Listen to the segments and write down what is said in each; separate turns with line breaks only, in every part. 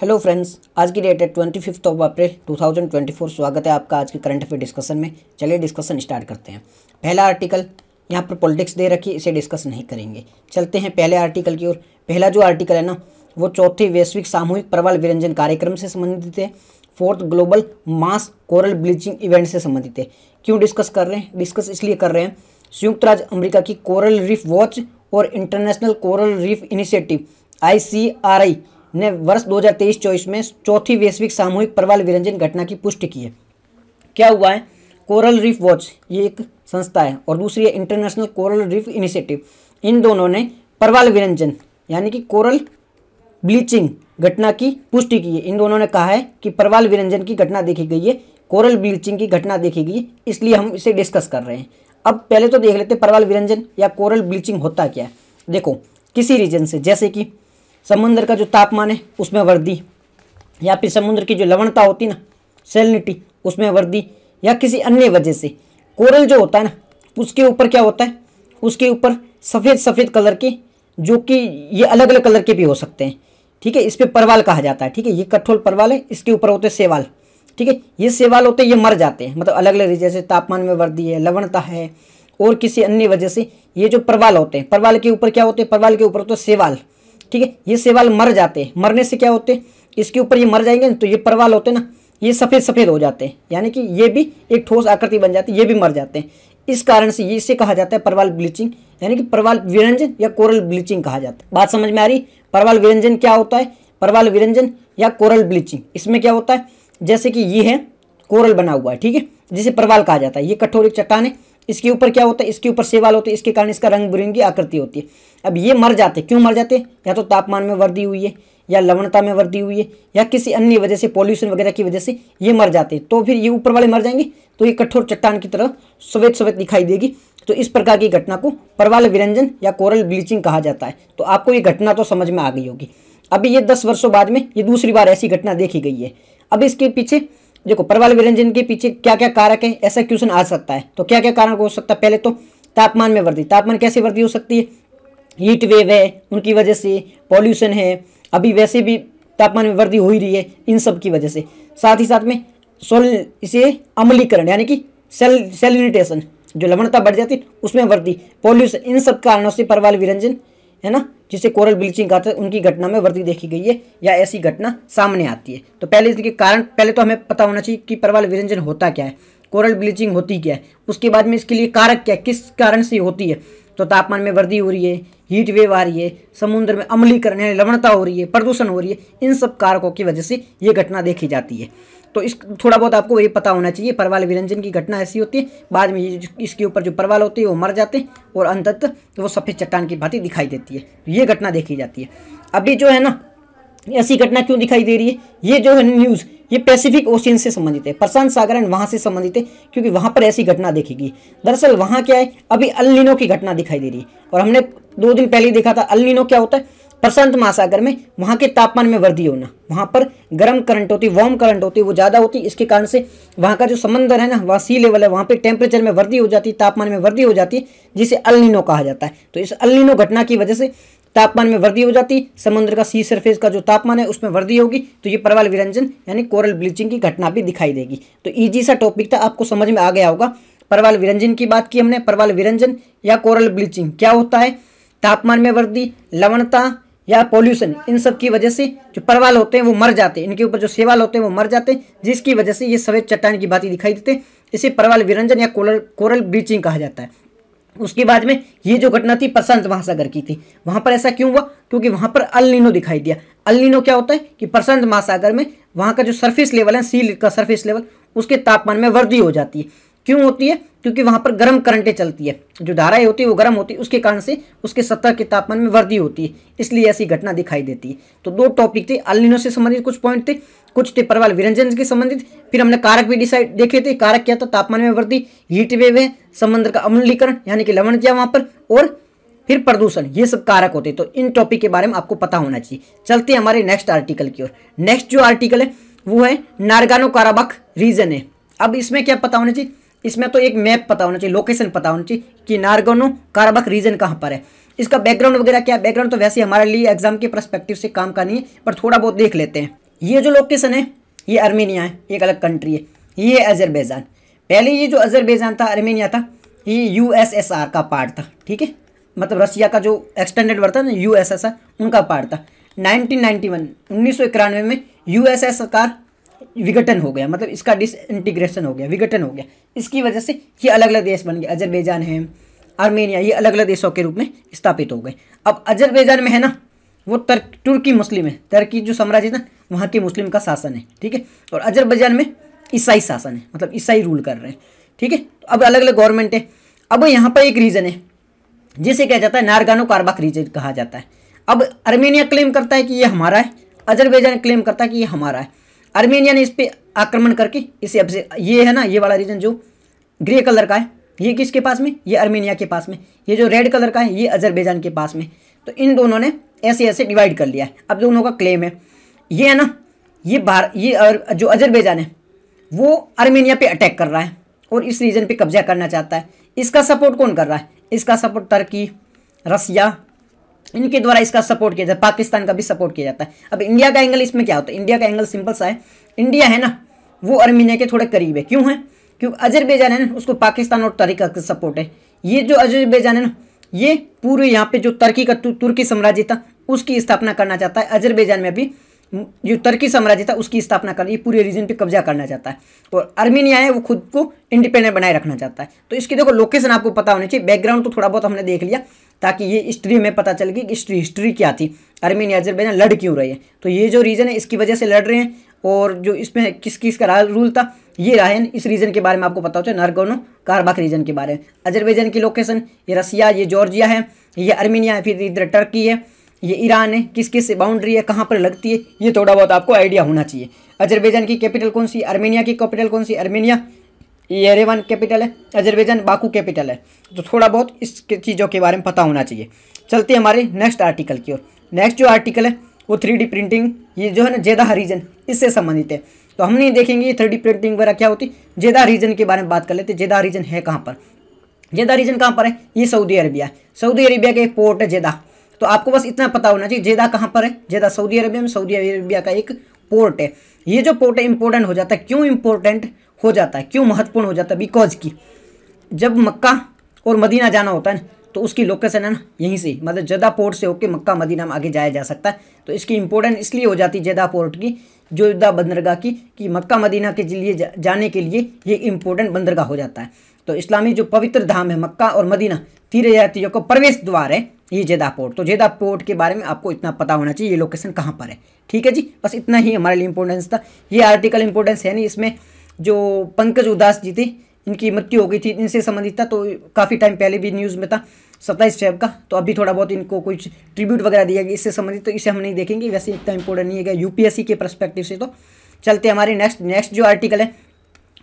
hello friends आज की date है twenty fifth of April four स्वागत है आपका आज के करंट अफेयर डिस्कशन में चलिए डिस्कशन स्टार्ट करते हैं पहला आर्टिकल यहाँ पर पॉलिटिक्स दे रखी इसे डिस्कस नहीं करेंगे चलते हैं पहले आर्टिकल की ओर पहला जो आर्टिकल है ना वो चौथे वैश्विक सामूहिक प्रबल विरंजन कार्यक्रम से संबंधित है fourth global mass coral bleaching event से संबंधित है क्यों डिस्कस कर रहे हैं डिस्कस इसलिए कर रहे हैं संयुक्त राज्य अमेरिका की कोरल रीफ वॉच और International Coral Reef Initiative I ने वर्ष 2023-24 में चौथी वैश्विक सामूहिक प्रवाल विरंजन घटना की पुष्टि की है क्या हुआ है कोरल रीफ वॉच ये एक संस्था है और दूसरी है इंटरनेशनल कोरल रीफ इनिशिएटिव इन दोनों ने परवाल विरंजन यानी कि कोरल ब्लीचिंग घटना की पुष्टि की है इन दोनों ने कहा है कि परवाल विरंजन की घटना देखी गई है कोरल ब्लीचिंग की घटना देखी गई है इसलिए हम इसे डिस्कस कर रहे हैं अब पहले तो देख लेते परवाल विरंजन या कोरल ब्लीचिंग होता क्या है देखो किसी रीजन से जैसे कि समुद्र का जो तापमान है उसमें वृद्धि या फिर समुद्र की जो लवणता होती ना सेलिनिटी उसमें वृद्धि या किसी अन्य वजह से कोरल जो होता है ना उसके ऊपर क्या होता है उसके ऊपर सफ़ेद सफ़ेद कलर के जो कि ये अलग अलग कलर के भी हो सकते हैं ठीक है इस पर परवाल कहा जाता है ठीक है ये कठोल परवाल है इसके ऊपर होते सेवाल ठीक है ये सेवाल होते ये मर जाते हैं मतलब अलग अलग जैसे तापमान में वृद्धि है लवणता है और किसी अन्य वजह से ये जो परवाल होते हैं परवाल के ऊपर क्या होते हैं परवाल के ऊपर होते सेवाल ठीक है ये सेवाल मर जाते हैं मरने से क्या होते हैं इसके ऊपर ये मर जाएंगे ना तो ये परवाल होते हैं ना ये सफ़ेद सफ़ेद हो जाते हैं यानी कि ये भी एक ठोस आकृति बन जाती है ये भी मर जाते हैं इस कारण से ये इसे कहा जाता है परवाल ब्लीचिंग यानी कि परवाल विरंजन या कोरल ब्लीचिंग कहा जाता है बात समझ में आ रही परवाल विरंजन क्या होता है परवाल विरंजन या कोरल ब्लीचिंग इसमें क्या होता है जैसे कि ये है कोरल बना हुआ है ठीक है जिसे परवाल कहा जाता है ये कठोर एक चट्टान है इसके ऊपर क्या होता है इसके ऊपर सेवाल होती है इसके कारण इसका रंग बिरंगी आकृति होती है अब ये मर जाते क्यों मर जाते या तो तापमान में वृद्धि हुई है या लवणता में वृद्धि हुई है या किसी अन्य वजह से पॉल्यूशन वगैरह की वजह से ये मर जाते तो फिर ये ऊपर वाले मर जाएंगे तो ये कठोर चट्टान की तरह सवेद सवेद दिखाई देगी तो इस प्रकार की घटना को परवाल विरंजन या कोरल ब्लीचिंग कहा जाता है तो आपको ये घटना तो समझ में आ गई होगी अभी ये दस वर्षों बाद में ये दूसरी बार ऐसी घटना देखी गई है अब इसके पीछे देखो प्रवाल व्यंजन के पीछे क्या क्या कारक है ऐसा क्वेश्चन आ सकता है तो क्या क्या कारण हो सकता है पहले तो तापमान में वृद्धि तापमान कैसे वृद्धि हो सकती है हीट वेव है उनकी वजह से पॉल्यूशन है अभी वैसे भी तापमान में वृद्धि हो ही रही है इन सब की वजह से साथ ही साथ में सोल इसे अमलीकरण यानी कि सेल सेलिनिटेशन जो लवणता बढ़ जाती है उसमें वृद्धि पॉल्यूशन इन सब कारणों से परवाल विरंजन है ना जिसे कोरल ब्लीचिंग कहते हैं उनकी घटना में वृद्धि देखी गई है या ऐसी घटना सामने आती है तो पहले इसके कारण पहले तो हमें पता होना चाहिए कि प्रवाल विरंजन होता क्या है कोरल ब्लीचिंग होती क्या है उसके बाद में इसके लिए कारक क्या है किस कारण से होती है तो तापमान में वृद्धि हो रही है हीट वेव आ रही है समुद्र में अमलीकरण यानी लवणता हो रही है प्रदूषण हो रही है इन सब कारकों की वजह से ये घटना देखी जाती है तो इस थोड़ा बहुत आपको ये पता होना चाहिए परवाल विरंजन की घटना ऐसी होती है बाद में ये इसके ऊपर जो परवाल होती है वो मर जाते हैं और अंतत तो वो सफ़ेद चट्टान की भांति दिखाई देती है तो ये घटना देखी जाती है अभी जो है ना ऐसी घटना क्यों दिखाई दे रही है ये जो है न्यूज़ ये पैसिफिक ओशियन से संबंधित है प्रशांत सागर एंड वहाँ से संबंधित है क्योंकि वहाँ पर ऐसी घटना देखेगी दरअसल वहाँ क्या है अभी अल्लिनो की घटना दिखाई दे रही है और हमने दो दिन पहले ही देखा था अलिनो क्या होता है प्रशांत महासागर में वहाँ के तापमान में वृद्धि होना वहाँ पर गर्म करंट होती वार्म करंट होती वो ज़्यादा होती इसके कारण से वहां का जो समंदर है ना वहाँ सी लेवल है वहाँ पे टेम्परेचर में वृद्धि हो जाती तापमान में वृद्धि हो जाती है जिसे अलिनो कहा जाता है तो इस अलिनो घटना की वजह से तापमान में वृद्धि हो जाती समुद्र का सी सरफेस का जो तापमान है उसमें वृद्धि होगी तो ये परवाल विरंजन यानी कोरल ब्लीचिंग की घटना भी दिखाई देगी तो ईजी सा टॉपिक था आपको समझ में आ गया होगा परवाल विरंजन की बात की हमने प्रवाल विरंजन या कोरल ब्लीचिंग क्या होता है तापमान में वृद्धि लवणता या पॉल्यूशन इन सब की वजह से जो परवाल होते हैं वो मर जाते हैं इनके ऊपर जो सेवाल होते हैं वो मर जाते हैं जिसकी वजह से ये सफ़ेद चट्टान की भांति दिखाई देते हैं इसे परवाल विरंजन या कोरल कोरल ब्लीचिंग कहा जाता है उसके बाद में ये जो घटना थी प्रशांत महासागर की थी वहाँ पर ऐसा क्यों हुआ क्योंकि वहाँ पर अलिनो दिखाई दिया अलिनो क्या होता है कि प्रशांत महासागर में वहाँ का जो सर्फेस लेवल है सील का सर्फेस लेवल उसके तापमान में वृद्धि हो जाती है क्यों होती है क्योंकि वहां पर गर्म करंटें चलती है जो धाराएं होती है वो गर्म होती है उसके कारण से उसके सतह के तापमान में वृद्धि होती है इसलिए ऐसी घटना दिखाई देती है तो दो टॉपिक थे अलिनो से संबंधित कुछ पॉइंट थे कुछ थे परवाल विरंजन के संबंधित फिर हमने कारक भी डिसाइड देखे थे कारक क्या था तापमान में वृद्धि हीट वेव है समुद्र का अमलीकरण यानी कि लवण क्या वहां पर और फिर प्रदूषण ये सब कारक होते हैं तो इन टॉपिक के बारे में आपको पता होना चाहिए चलते हैं हमारे नेक्स्ट आर्टिकल की ओर नेक्स्ट जो आर्टिकल है वो है नारगानो काराबाख रीजन है अब इसमें क्या पता होना चाहिए इसमें तो एक मैप पता होना चाहिए लोकेशन पता होना चाहिए कि नारगोनो कारबक रीजन कहाँ पर है इसका बैकग्राउंड वगैरह क्या बैकग्राउंड तो वैसे हमारे लिए एग्जाम के परस्पेक्टिव से काम का नहीं है पर थोड़ा बहुत देख लेते हैं ये जो लोकेशन है ये अर्मेनिया है एक अलग कंट्री है ये है अजरबैजान पहले ये जो अजरबैजान था अर्मेनिया था ये यूएसएसआर का पार्ट था ठीक है मतलब रसिया का जो एक्सटेंडेड वर्ड था ना यूएसएसआर उनका पार्ट था 1991 1991 में यूएसएसआर विघटन हो गया मतलब इसका डिसइंटीग्रेशन हो गया विघटन हो गया इसकी वजह से ये अलग अलग देश बन गए अजरबैजान है आर्मेनिया ये अलग अलग देशों के रूप में स्थापित हो गए अब अजरबैजान में है ना वो तर्क तुर्की मुस्लिम है तर्की जो साम्राज्य था वहाँ के मुस्लिम का शासन है ठीक है और अजरबैजान में ईसाई शासन है मतलब ईसाई रूल कर रहे हैं ठीक है तो अब अलग अलग गवर्नमेंट है अब यहाँ पर एक रीज़न है जिसे कहा जाता है नारगानो कारबाक रीजन कहा जाता है अब आर्मेनिया क्लेम करता है कि ये हमारा है अजरबैजान क्लेम करता है कि ये हमारा है आर्मेनिया ने इस पर आक्रमण करके इसे से ये है ना ये वाला रीजन जो ग्रे कलर का है ये किसके पास में ये आर्मेनिया के पास में ये जो रेड कलर का है ये अजरबैजान के पास में तो इन दोनों ने ऐसे ऐसे डिवाइड कर लिया है अब दोनों का क्लेम है ये है ना ये भारत ये जो अजरबैजान है वो आर्मेनिया पे अटैक कर रहा है और इस रीजन पे कब्जा करना चाहता है इसका सपोर्ट कौन कर रहा है इसका सपोर्ट टर्की रसिया इनके द्वारा इसका सपोर्ट किया जाता है पाकिस्तान का भी सपोर्ट किया जाता है अब इंडिया का एंगल इसमें क्या होता है इंडिया का एंगल सिंपल सा है इंडिया है ना वो अर्मीनिया के थोड़े करीब है क्यों है क्योंकि अजरबेजान है ना उसको पाकिस्तान और तर्क का सपोर्ट है ये जो अजरबेजान है ना ये पूरे यहाँ पे जो तर्की का तुर्की साम्राज्य था उसकी स्थापना करना चाहता है अजरबैजान में भी जो तुर्की साम्राज्य था उसकी स्थापना करना ये पूरे रीजन पे कब्जा करना चाहता है और अर्मीनिया है वो खुद को इंडिपेंडेंट बनाए रखना चाहता है तो इसकी देखो लोकेशन आपको पता होनी चाहिए बैकग्राउंड तो थोड़ा बहुत हमने देख लिया ताकि ये हिस्ट्री में पता चल गई कि हिस्ट्री हिस्ट्री क्या थी अर्मीनिया अजरबैजान लड़ क्यों रहे हैं तो ये जो रीज़न है इसकी वजह से लड़ रहे हैं और जो इसमें किस किस का रूल था ये रहा है इस रीजन के बारे में आपको पता होता है नारगोनो कारबाक रीजन के बारे में अजरबैजान की लोकेशन ये रसिया ये जॉर्जिया है ये अर्मीनिया है फिर इधर टर्की है ये ईरान है किस किस से बाउंड्री है कहाँ पर लगती है ये थोड़ा बहुत आपको आइडिया होना चाहिए अजरबैजान की कैपिटल कौन सी अर्मीनिया की कैपिटल कौन सी अर्मेनिया ये कैपिटल है अजरबैजान बाकू कैपिटल है तो थोड़ा बहुत इस चीज़ों के बारे में पता होना चाहिए चलते हमारे नेक्स्ट आर्टिकल की ओर नेक्स्ट जो आर्टिकल है वो थ्री प्रिंटिंग ये जो है ना जेदा हरीजन इससे संबंधित है तो हम नहीं देखेंगे थ्री प्रिंटिंग वगैरह क्या होती जेदा रीजन के बारे में बात कर लेते जेदा रीजन है कहाँ पर जेदा रीजन कहाँ पर है ये सऊदी अरबिया सऊदी अरबिया का एक पोर्ट है जेदा तो आपको बस इतना पता होना चाहिए जेदा कहाँ पर है जेदा सऊदी अरबिया में सऊदी अरबिया का एक पोर्ट है ये जो पोर्ट है इंपॉर्टेंट हो जाता है क्यों इंपॉर्टेंट हो जाता है क्यों महत्वपूर्ण हो जाता है बिकॉज की जब मक्का और मदीना जाना होता है ना तो उसकी लोकेशन है ना यहीं से मतलब जदा पोर्ट से होकर मक्का मदीना में आगे जाया जा सकता है तो इसकी इंपॉर्टेंट इसलिए हो जाती है जदा पोर्ट की जो जुदा बंदरगाह की कि मक्का मदीना के लिए जा, जाने के लिए ये इंपॉर्टेंट बंदरगाह हो जाता है तो इस्लामी जो पवित्र धाम है मक्का और मदीना तीर यात्रियों को प्रवेश द्वार है ये जेदा पोर्ट तो जेदा पोर्ट के बारे में आपको इतना पता होना चाहिए ये लोकेशन कहाँ पर है ठीक है जी बस इतना ही हमारे लिए इंपॉर्टेंस था ये आर्टिकल इंपॉर्टेंस है नहीं इसमें जो पंकज उदास जी थे इनकी मृत्यु हो गई थी इनसे संबंधित था तो काफ़ी टाइम पहले भी न्यूज़ में था सत्ताईस फेब का तो अभी थोड़ा बहुत इनको कुछ ट्रिब्यूट वगैरह दिया गया इससे संबंधित तो इसे हम नहीं देखेंगे वैसे इतना इंपॉर्टेंट नहीं है यूपीएससी के परस्पेक्टिव से तो चलते हमारे नेक्स्ट नेक्स्ट जो आर्टिकल है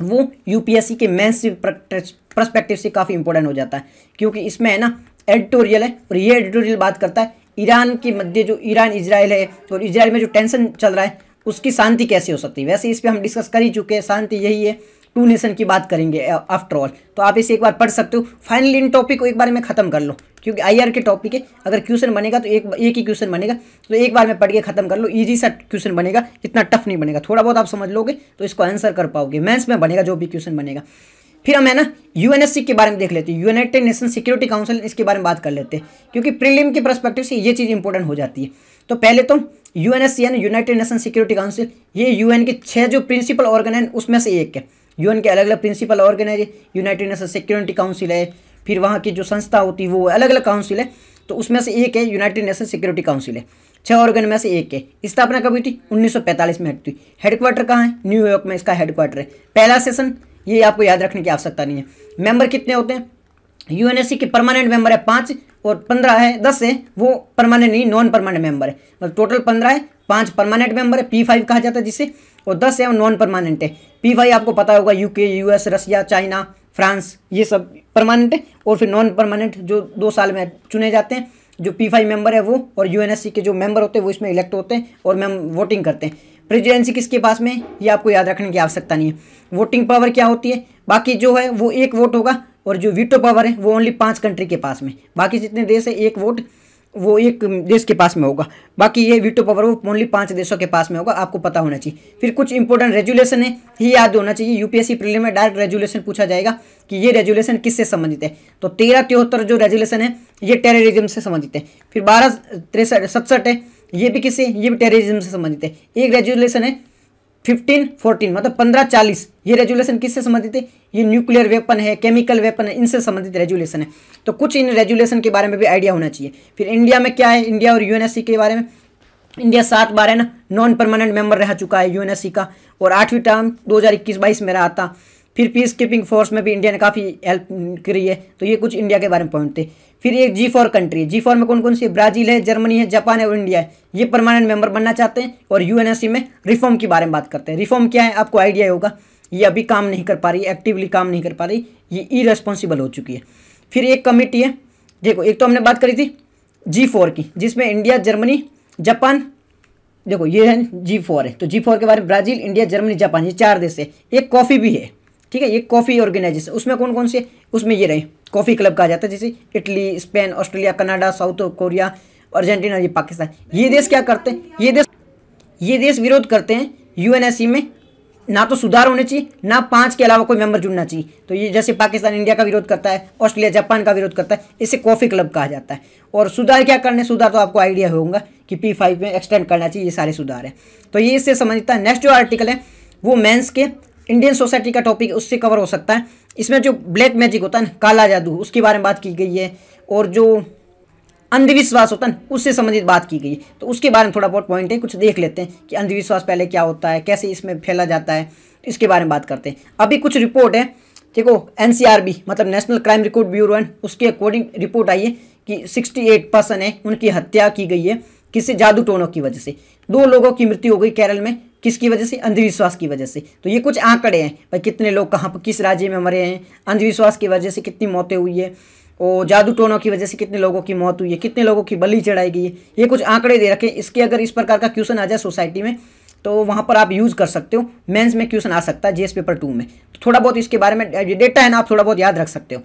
वो यूपीएससी के मेन्स परस्पेक्टिव से काफ़ी इंपॉर्टेंट हो जाता है क्योंकि इसमें है ना एडिटोरियल है और ये एडिटोरियल बात करता है ईरान के मध्य जो ईरान इसराइल है और इसराइल में जो टेंशन चल रहा है उसकी शांति कैसे हो सकती है वैसे इस पर हम डिस्कस कर ही चुके हैं शांति यही है टू नेशन की बात करेंगे आफ्टर ऑल तो आप इसे एक बार पढ़ सकते हो फाइनली इन टॉपिक को एक बार में खत्म कर लो क्योंकि आईआर के टॉपिक है अगर क्वेश्चन बनेगा तो एक एक ही क्वेश्चन बनेगा तो एक बार में पढ़ के खत्म कर लो इजी सा क्वेश्चन बनेगा इतना टफ नहीं बनेगा थोड़ा बहुत आप समझ लोगे तो इसको आंसर कर पाओगे मैथ्स में बनेगा जो भी क्वेश्चन बनेगा फिर हम है ना यू के बारे में देख लेते हैं यूनाइटेड नेशन सिक्योरिटी काउंसिल इसके बारे में बात कर लेते हैं क्योंकि प्रीलियम के परस्पेक्टिव से ये चीज़ इंपॉर्टेंट हो जाती है तो पहले तो U N United Nation Security Council ये यूएन के छह जो प्रिंसिपल ऑर्गन है उसमें से एक है यूएन के अलग अलग प्रिंसिपल ऑर्गन है यूनाइटेड नेशन सिक्योरिटी काउंसिल है फिर वहाँ की जो संस्था होती है वो अलग अलग काउंसिल है तो उसमें से एक है यूनाइटेड नेशन सिक्योरिटी काउंसिल है छह ऑर्गन में से एक है स्थापना कब हुई थी 1945 में हटती हुई हेडक्वार्टर कहाँ है न्यूयॉर्क में इसका हेडक्वार्टर है पहला सेशन ये आपको याद रखने की आवश्यकता नहीं है मेंबर कितने होते हैं यूएनएससी के परमानेंट मेंबर है पाँच और पंद्रह है दस है वो परमानेंट नहीं नॉन परमानेंट मेंबर है मतलब टोटल पंद्रह है पाँच परमानेंट मेंबर है पी फाइव कहा जाता है जिसे और दस है वो नॉन परमानेंट है पी फाइव आपको पता होगा UK US Russia China France ये सब परमानेंट है और फिर नॉन परमानेंट जो दो साल में चुने जाते हैं जो पी फाइव मेंबर है वो और यू के जो मेंबर होते हैं वो इसमें इलेक्ट होते हैं और मैम वोटिंग करते हैं प्रेजिडेंसी किसके पास में ये आपको याद रखने की आवश्यकता नहीं है वोटिंग पावर क्या होती है बाकी जो है वो एक वोट होगा और जो वीटो पावर है वो ओनली पाँच कंट्री के पास में बाकी जितने देश है एक वोट वो एक देश के पास में होगा बाकी ये वीटो पावर वो ओनली पांच देशों के पास में होगा आपको पता होना चाहिए फिर कुछ इंपॉर्टेंट रेजुलेशन है ही याद होना चाहिए यूपीएससी प्रीलिम में डायरेक्ट रेजुलेशन पूछा जाएगा कि ये रेजुलेशन किससे संबंधित है तो तेरह तिहत्तर जो रेजुलेशन है ये टेररिज्म से संबंधित है फिर बारह तिरसठ सतसठ है ये भी किससे ये भी टेररिज्म से संबंधित है एक रेजुलेशन है फिफ्टीन फोर्टीन मतलब पंद्रह चालीस ये रेजुलेशन किससे संबंधित है ये न्यूक्लियर वेपन है केमिकल वेपन है इनसे संबंधित रेजुलेशन है तो कुछ इन रेजुलेशन के बारे में भी आइडिया होना चाहिए फिर इंडिया में क्या है इंडिया और यूएनएससी के बारे में इंडिया सात बार है ना नॉन परमानेंट मेंबर रह चुका है यू का और आठवीं टर्म 2021-22 में रहा था फिर पीस कीपिंग फोर्स में भी इंडिया ने काफ़ी हेल्प करी है तो ये कुछ इंडिया के बारे में पॉइंट थे फिर एक G four country G four में कौन कौन सी ब्राजील है जर्मनी है जापान है और इंडिया है ये परमानेंट मेंबर बनना चाहते हैं और यूएनएससी में रिफॉर्म के बारे में बात करते हैं रिफॉर्म क्या है आपको आइडिया होगा ये अभी काम नहीं कर पा रही एक्टिवली काम नहीं कर पा रही ये इरेस्पॉन्सिबल हो चुकी है फिर एक कमेटी है देखो एक तो हमने बात करी थी जी फोर की जिसमें इंडिया जर्मनी जापान देखो ये है जी फोर है तो जी फोर के बारे में ब्राज़ील इंडिया जर्मनी जापान ये चार देश है एक कॉफ़ी भी है ठीक है ये कॉफ़ी ऑर्गेनाइजेशन उसमें कौन कौन से उसमें ये रहे कॉफ़ी क्लब कहा जाता है जैसे Italy Spain Australia Canada South Korea Argentina ये पाकिस्तान ये देश क्या करते हैं ये देश ये देश विरोध करते हैं यूएनएससी में ना तो सुधार होने चाहिए ना पांच के अलावा कोई मेंबर जुड़ना चाहिए तो ये जैसे पाकिस्तान इंडिया का विरोध करता है ऑस्ट्रेलिया जापान का विरोध करता है इसे कॉफ़ी क्लब कहा जाता है और सुधार क्या करने सुधार तो आपको आइडिया होगा कि पी फाइव में एक्सटेंड करना चाहिए ये सारे सुधार है तो ये इससे समझता है नेक्स्ट जो आर्टिकल है वो मैंस के इंडियन सोसाइटी का टॉपिक उससे कवर हो सकता है इसमें जो ब्लैक मैजिक होता है ना काला जादू उसके बारे में बात की गई है और जो अंधविश्वास होता है ना उससे संबंधित बात की गई तो उसके बारे में थोड़ा बहुत पॉइंट है कुछ देख लेते हैं कि अंधविश्वास पहले क्या होता है कैसे इसमें फैला जाता है इसके बारे में बात करते हैं अभी कुछ रिपोर्ट है देखो एन मतलब नेशनल क्राइम रिकॉर्ड ब्यूरो उसके अकॉर्डिंग रिपोर्ट आई है कि 68 परसेंट है उनकी हत्या की गई है किससे जादू टोनों की वजह से दो लोगों की मृत्यु हो गई केरल में किसकी वजह से अंधविश्वास की वजह से तो ये कुछ आंकड़े हैं भाई कितने लोग कहाँ पर किस राज्य में मरे हैं अंधविश्वास की वजह से कितनी मौतें हुई है और जादू टोनों की वजह से कितने लोगों की मौत हुई है कितने लोगों की बलि चढ़ाई गई है ये कुछ आंकड़े दे रखे इसके अगर इस प्रकार का क्वेश्चन आ जाए सोसाइटी में तो वहाँ पर आप यूज़ कर सकते हो मेंस में क्वेश्चन आ सकता है जीएस पेपर टू में तो थोड़ा बहुत इसके बारे में डेटा है ना आप थोड़ा बहुत याद रख सकते हो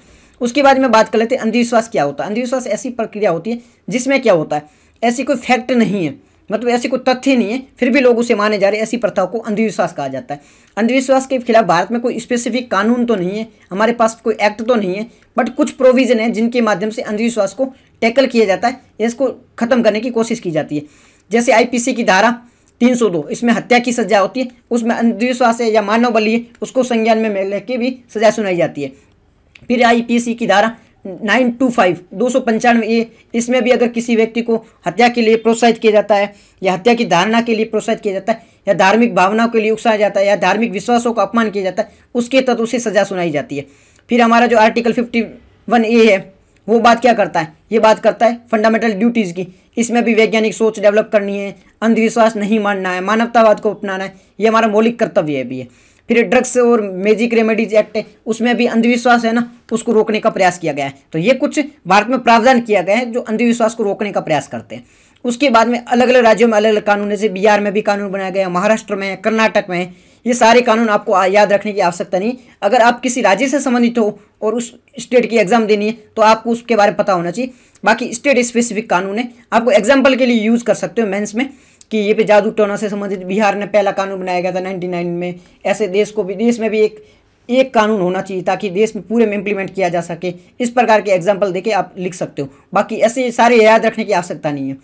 उसके बाद में बात कर लेते हैं अंधविश्वास क्या होता है अंधविश्वास ऐसी प्रक्रिया होती है जिसमें क्या होता है ऐसी कोई फैक्ट नहीं है मतलब ऐसी कोई तथ्य नहीं है फिर भी लोग उसे माने जा रहे हैं ऐसी प्रथाओं को अंधविश्वास कहा जाता है अंधविश्वास के खिलाफ भारत में कोई स्पेसिफिक कानून तो नहीं है हमारे पास कोई एक्ट तो नहीं है बट कुछ प्रोविज़न है जिनके माध्यम से अंधविश्वास को टैकल किया जाता है इसको ख़त्म करने की कोशिश की जाती है जैसे आई की धारा 302 इसमें हत्या की सजा होती है उसमें अंधविश्वास है या मानव बलि है उसको संज्ञान में लेके भी सजा सुनाई जाती है फिर आईपीसी की धारा नाइन टू फाइव दो सौ पंचानवे ए इसमें भी अगर किसी व्यक्ति को हत्या के लिए प्रोत्साहित किया जाता है या हत्या की धारणा के लिए प्रोत्साहित किया जाता है या धार्मिक भावनाओं के लिए उकसाया जाता है या धार्मिक विश्वासों का अपमान किया जाता है उसके तहत उसे सजा सुनाई जाती है फिर हमारा जो आर्टिकल फिफ्टी वन ए है वो बात क्या करता है ये बात करता है फंडामेंटल ड्यूटीज़ की इसमें भी वैज्ञानिक सोच डेवलप करनी है अंधविश्वास नहीं मानना है मानवतावाद को अपनाना है ये हमारा मौलिक कर्तव्य है भी है फिर ड्रग्स और मैजिक रेमेडीज एक्ट उसमें भी अंधविश्वास है ना उसको रोकने का प्रयास किया गया है तो ये कुछ भारत में प्रावधान किया गया है जो अंधविश्वास को रोकने का प्रयास करते हैं उसके बाद में अलग अलग राज्यों में अलग अलग कानून जैसे बिहार में भी कानून बनाया गया महाराष्ट्र में कर्नाटक में ये सारे कानून आपको याद रखने की आवश्यकता नहीं अगर आप किसी राज्य से संबंधित हो और उस स्टेट की एग्ज़ाम देनी है तो आपको उसके बारे में पता होना चाहिए बाकी स्टेट स्पेसिफिक कानून है आपको एग्जाम्पल के लिए यूज़ कर सकते हो मेंस में कि ये पे जादू टोना से संबंधित बिहार ने पहला कानून बनाया गया था 99 में ऐसे देश को भी देश में भी एक एक कानून होना चाहिए ताकि देश में पूरे में इम्प्लीमेंट किया जा सके इस प्रकार के एग्जाम्पल देके आप लिख सकते हो बाकी ऐसे सारे याद रखने की आवश्यकता नहीं है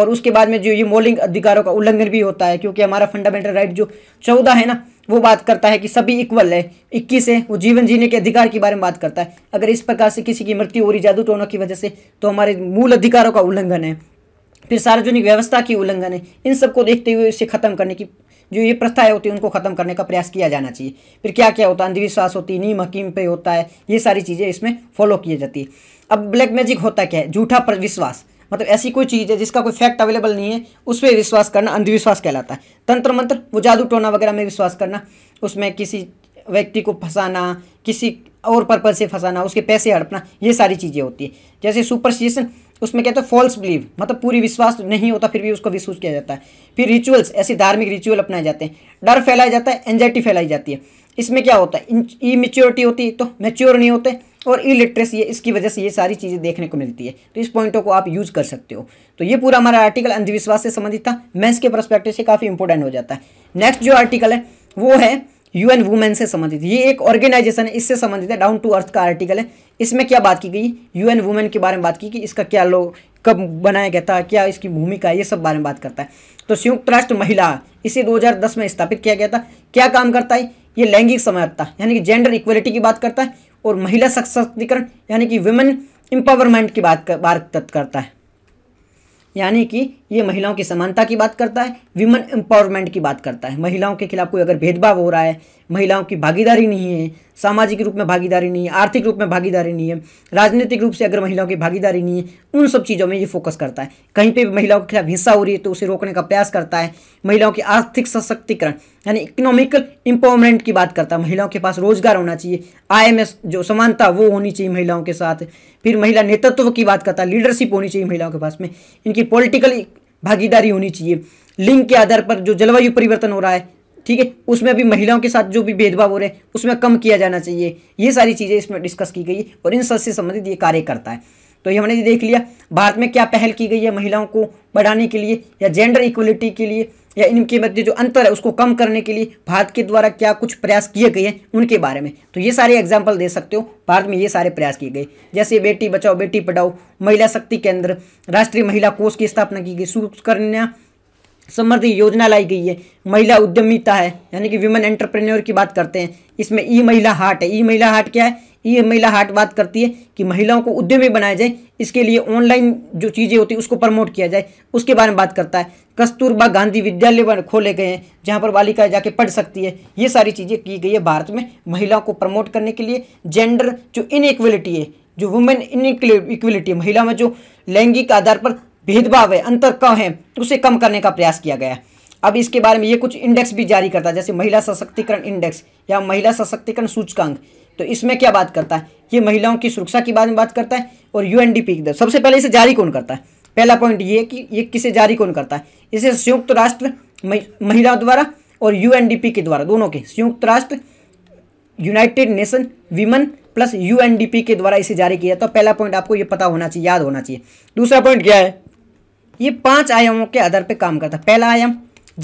और उसके बाद में जो ये मौलिक अधिकारों का उल्लंघन भी होता है क्योंकि हमारा फंडामेंटल राइट जो चौदह है ना वो बात करता है कि सभी इक्वल है इक्कीस है वो जीवन जीने के अधिकार के बारे में बात करता है अगर इस प्रकार से किसी की मृत्यु हो रही जादू टोना की वजह से तो हमारे मूल अधिकारों का उल्लंघन है फिर सार्वजनिक व्यवस्था की उल्लंघन है इन सबको देखते हुए इसे खत्म करने की जो ये प्रथाएं होती है उनको खत्म करने का प्रयास किया जाना चाहिए फिर क्या क्या होता है अंधविश्वास होती है नीम हकीम पे होता है ये सारी चीज़ें इसमें फॉलो की जाती है अब ब्लैक मैजिक होता क्या है झूठा पर विश्वास मतलब ऐसी कोई चीज़ है जिसका कोई फैक्ट अवेलेबल नहीं है उस पर विश्वास करना अंधविश्वास कहलाता है तंत्र मंत्र वो जादू टोना वगैरह में विश्वास करना उसमें किसी व्यक्ति को फंसाना किसी और पर्पज से फंसाना उसके पैसे हड़पना ये सारी चीज़ें होती है जैसे सुपरस्टिशन उसमें कहते हैं फॉल्स बिलीव मतलब पूरी विश्वास नहीं होता फिर भी उसको विश्वास किया जाता है फिर रिचुअल्स ऐसे धार्मिक रिचुअल अपनाए जाते हैं डर फैलाया जाता है एंजाइटी फैलाई जाती है इसमें क्या होता है ई मेच्योरिटी होती है तो मेच्योर नहीं होते और इलिटरेसी है इसकी वजह से ये सारी चीज़ें देखने को मिलती है तो इस पॉइंटों को आप यूज कर सकते हो तो ये पूरा हमारा आर्टिकल अंधविश्वास से संबंधित था मैथ्स के परस्पेक्टिव से काफ़ी इंपॉर्टेंट हो जाता है नेक्स्ट जो आर्टिकल है वो है यूएन वुमेन से संबंधित ये एक ऑर्गेनाइजेशन है इससे संबंधित है डाउन टू अर्थ का आर्टिकल है इसमें क्या बात की गई यूएन वुमेन के बारे में बात की कि इसका क्या लोग कब बनाया गया था क्या इसकी भूमिका ये सब बारे में बात करता है तो संयुक्त राष्ट्र महिला इसे 2010 में स्थापित किया गया था क्या काम करता है ये लैंगिक समानता यानी कि जेंडर इक्वलिटी की बात करता है और महिला सशक्तिकरण यानी कि वुमेन एम्पावरमेंट की बात कर, बात करता है यानी कि ये महिलाओं की समानता की बात करता है विमेन एम्पावरमेंट की बात करता है महिलाओं के खिलाफ कोई अगर भेदभाव हो रहा है महिलाओं की भागीदारी नहीं है सामाजिक रूप में भागीदारी नहीं है आर्थिक रूप में भागीदारी नहीं है राजनीतिक रूप से अगर महिलाओं की भागीदारी नहीं है उन सब चीज़ों में ये फोकस करता है कहीं पर महिलाओं के खिलाफ हिंसा हो रही है तो उसे रोकने का प्रयास करता है महिलाओं की आर्थिक सशक्तिकरण यानी इकोनॉमिकल इंपावरमेंट की बात करता है महिलाओं के पास रोजगार होना चाहिए आय में जो समानता वो होनी चाहिए महिलाओं के साथ फिर महिला नेतृत्व की बात करता है लीडरशिप होनी चाहिए महिलाओं के पास में इनकी पॉलिटिकल भागीदारी होनी चाहिए लिंग के आधार पर जो जलवायु परिवर्तन हो रहा है ठीक है उसमें भी महिलाओं के साथ जो भी भेदभाव हो रहे हैं उसमें कम किया जाना चाहिए ये सारी चीज़ें इसमें डिस्कस की गई है और इन सबसे संबंधित ये कार्य करता है तो ये हमने देख लिया भारत में क्या पहल की गई है महिलाओं को बढ़ाने के लिए या जेंडर इक्वलिटी के लिए या इनके मध्य जो अंतर है उसको कम करने के लिए भारत के द्वारा क्या कुछ प्रयास किए गए हैं उनके बारे में तो ये सारे एग्जाम्पल दे सकते हो भारत में ये सारे प्रयास किए गए जैसे बेटी बचाओ बेटी पढ़ाओ महिला शक्ति केंद्र राष्ट्रीय महिला कोष की स्थापना की गई सुकन्या समृद्धि योजना लाई गई है महिला उद्यमिता है यानी कि वुमेन एंटरप्रेन्योर की बात करते हैं इसमें ई महिला हाट है ई महिला हाट क्या है ये महिला हाट बात करती है कि महिलाओं को उद्यमी बनाया जाए इसके लिए ऑनलाइन जो चीज़ें होती है उसको प्रमोट किया जाए उसके बारे में बात करता है कस्तूरबा गांधी विद्यालय खोले गए हैं जहाँ पर बालिकाएं जाके पढ़ सकती है ये सारी चीज़ें की गई है भारत में महिलाओं को प्रमोट करने के लिए जेंडर जो इनइक्वलिटी है जो वुमेन इक्वलिटी है महिला में जो लैंगिक आधार पर भेदभाव है अंतर कम है उसे कम करने का प्रयास किया गया है अब इसके बारे में ये कुछ इंडेक्स भी जारी करता है जैसे महिला सशक्तिकरण इंडेक्स या महिला सशक्तिकरण सूचकांक तो इसमें क्या बात करता है ये महिलाओं की सुरक्षा की बारे में बात करता है और यू की सबसे पहले इसे जारी कौन करता है पहला पॉइंट ये कि ये किसे जारी कौन करता है इसे संयुक्त राष्ट्र महिलाओं द्वारा और यू के द्वारा दोनों के संयुक्त राष्ट्र यूनाइटेड नेशन वीमन प्लस यू के द्वारा इसे जारी किया तो पहला पॉइंट आपको ये पता होना चाहिए याद होना चाहिए दूसरा पॉइंट क्या है ये पांच आयामों के आधार पर काम करता है पहला आयाम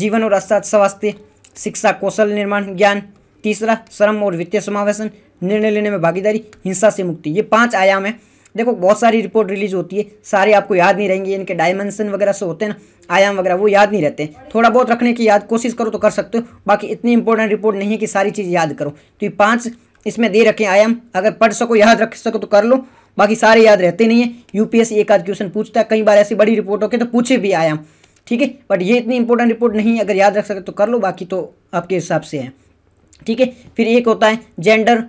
जीवन और स्वास्थ्य शिक्षा कौशल निर्माण ज्ञान तीसरा श्रम और वित्तीय समावेशन निर्णय लेने में भागीदारी हिंसा से मुक्ति ये पाँच आयाम है देखो बहुत सारी रिपोर्ट रिलीज होती है सारे आपको याद नहीं रहेंगे इनके डायमेंशन वगैरह से होते हैं ना आयाम वगैरह वो याद नहीं रहते थोड़ा बहुत रखने की याद कोशिश करो तो कर सकते हो बाकी इतनी इंपॉर्टेंट रिपोर्ट नहीं है कि सारी चीज़ याद करो तो ये पाँच इसमें दे रखे आयाम अगर पढ़ सको याद रख सको तो कर लो बाकी सारे याद रहते नहीं है यूपीएससी एक आध क्वेश्चन पूछता है कई बार ऐसी बड़ी रिपोर्ट होकर तो पूछे भी आयाम ठीक है बट ये इतनी इंपॉर्टेंट रिपोर्ट नहीं है अगर याद रख सके तो कर लो बाकी तो आपके हिसाब से है ठीक है फिर एक होता है जेंडर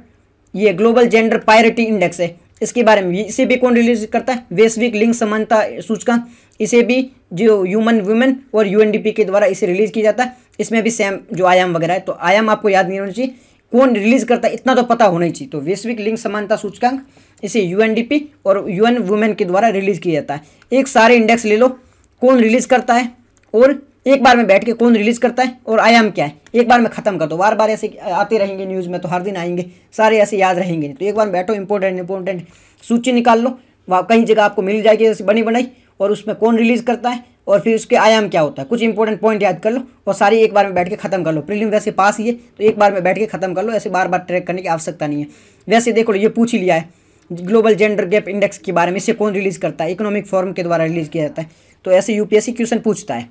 ये ग्लोबल जेंडर पायरिटी इंडेक्स है इसके बारे में इसे भी कौन रिलीज करता है वैश्विक लिंग समानता सूचकांक इसे भी जो ह्यूमन वुमेन और यूएनडीपी के द्वारा इसे रिलीज किया जाता है इसमें भी सेम जो आयाम वगैरह है तो आयाम आपको याद नहीं होना चाहिए कौन रिलीज करता है इतना तो पता होना ही चाहिए तो वैश्विक लिंग समानता सूचकांक इसे यूएनडीपी और यूएन वुमेन के द्वारा रिलीज किया जाता है एक सारे इंडेक्स ले लो कौन रिलीज करता है और एक बार में बैठ के कौन रिलीज़ करता है और आयाम क्या है एक बार में ख़त्म कर दो बार बार ऐसे आते रहेंगे न्यूज़ में तो हर दिन आएंगे सारे ऐसे याद रहेंगे नहीं तो एक बार बैठो इंपॉर्टेंट इंपॉर्टेंट सूची निकाल लो वहाँ कहीं जगह आपको मिल जाएगी जैसे बनी बनाई और उसमें कौन रिलीज़ करता है और फिर उसके आयाम क्या होता है कुछ इंपॉर्टेंट पॉइंट याद कर लो और सारी एक बार में बैठ के खत्म कर लो प्रीलिम वैसे पास ही है तो एक बार में बैठ के खत्म कर लो ऐसे बार बार ट्रैक करने की आवश्यकता नहीं है वैसे देखो ये पूछ ही लिया है ग्लोबल जेंडर गैप इंडेक्स के बारे में इसे कौन रिलीज़ करता है इकोनॉमिक फॉर्म के द्वारा रिलीज़ किया जाता है तो ऐसे यूपीएससी क्वेश्चन पूछता है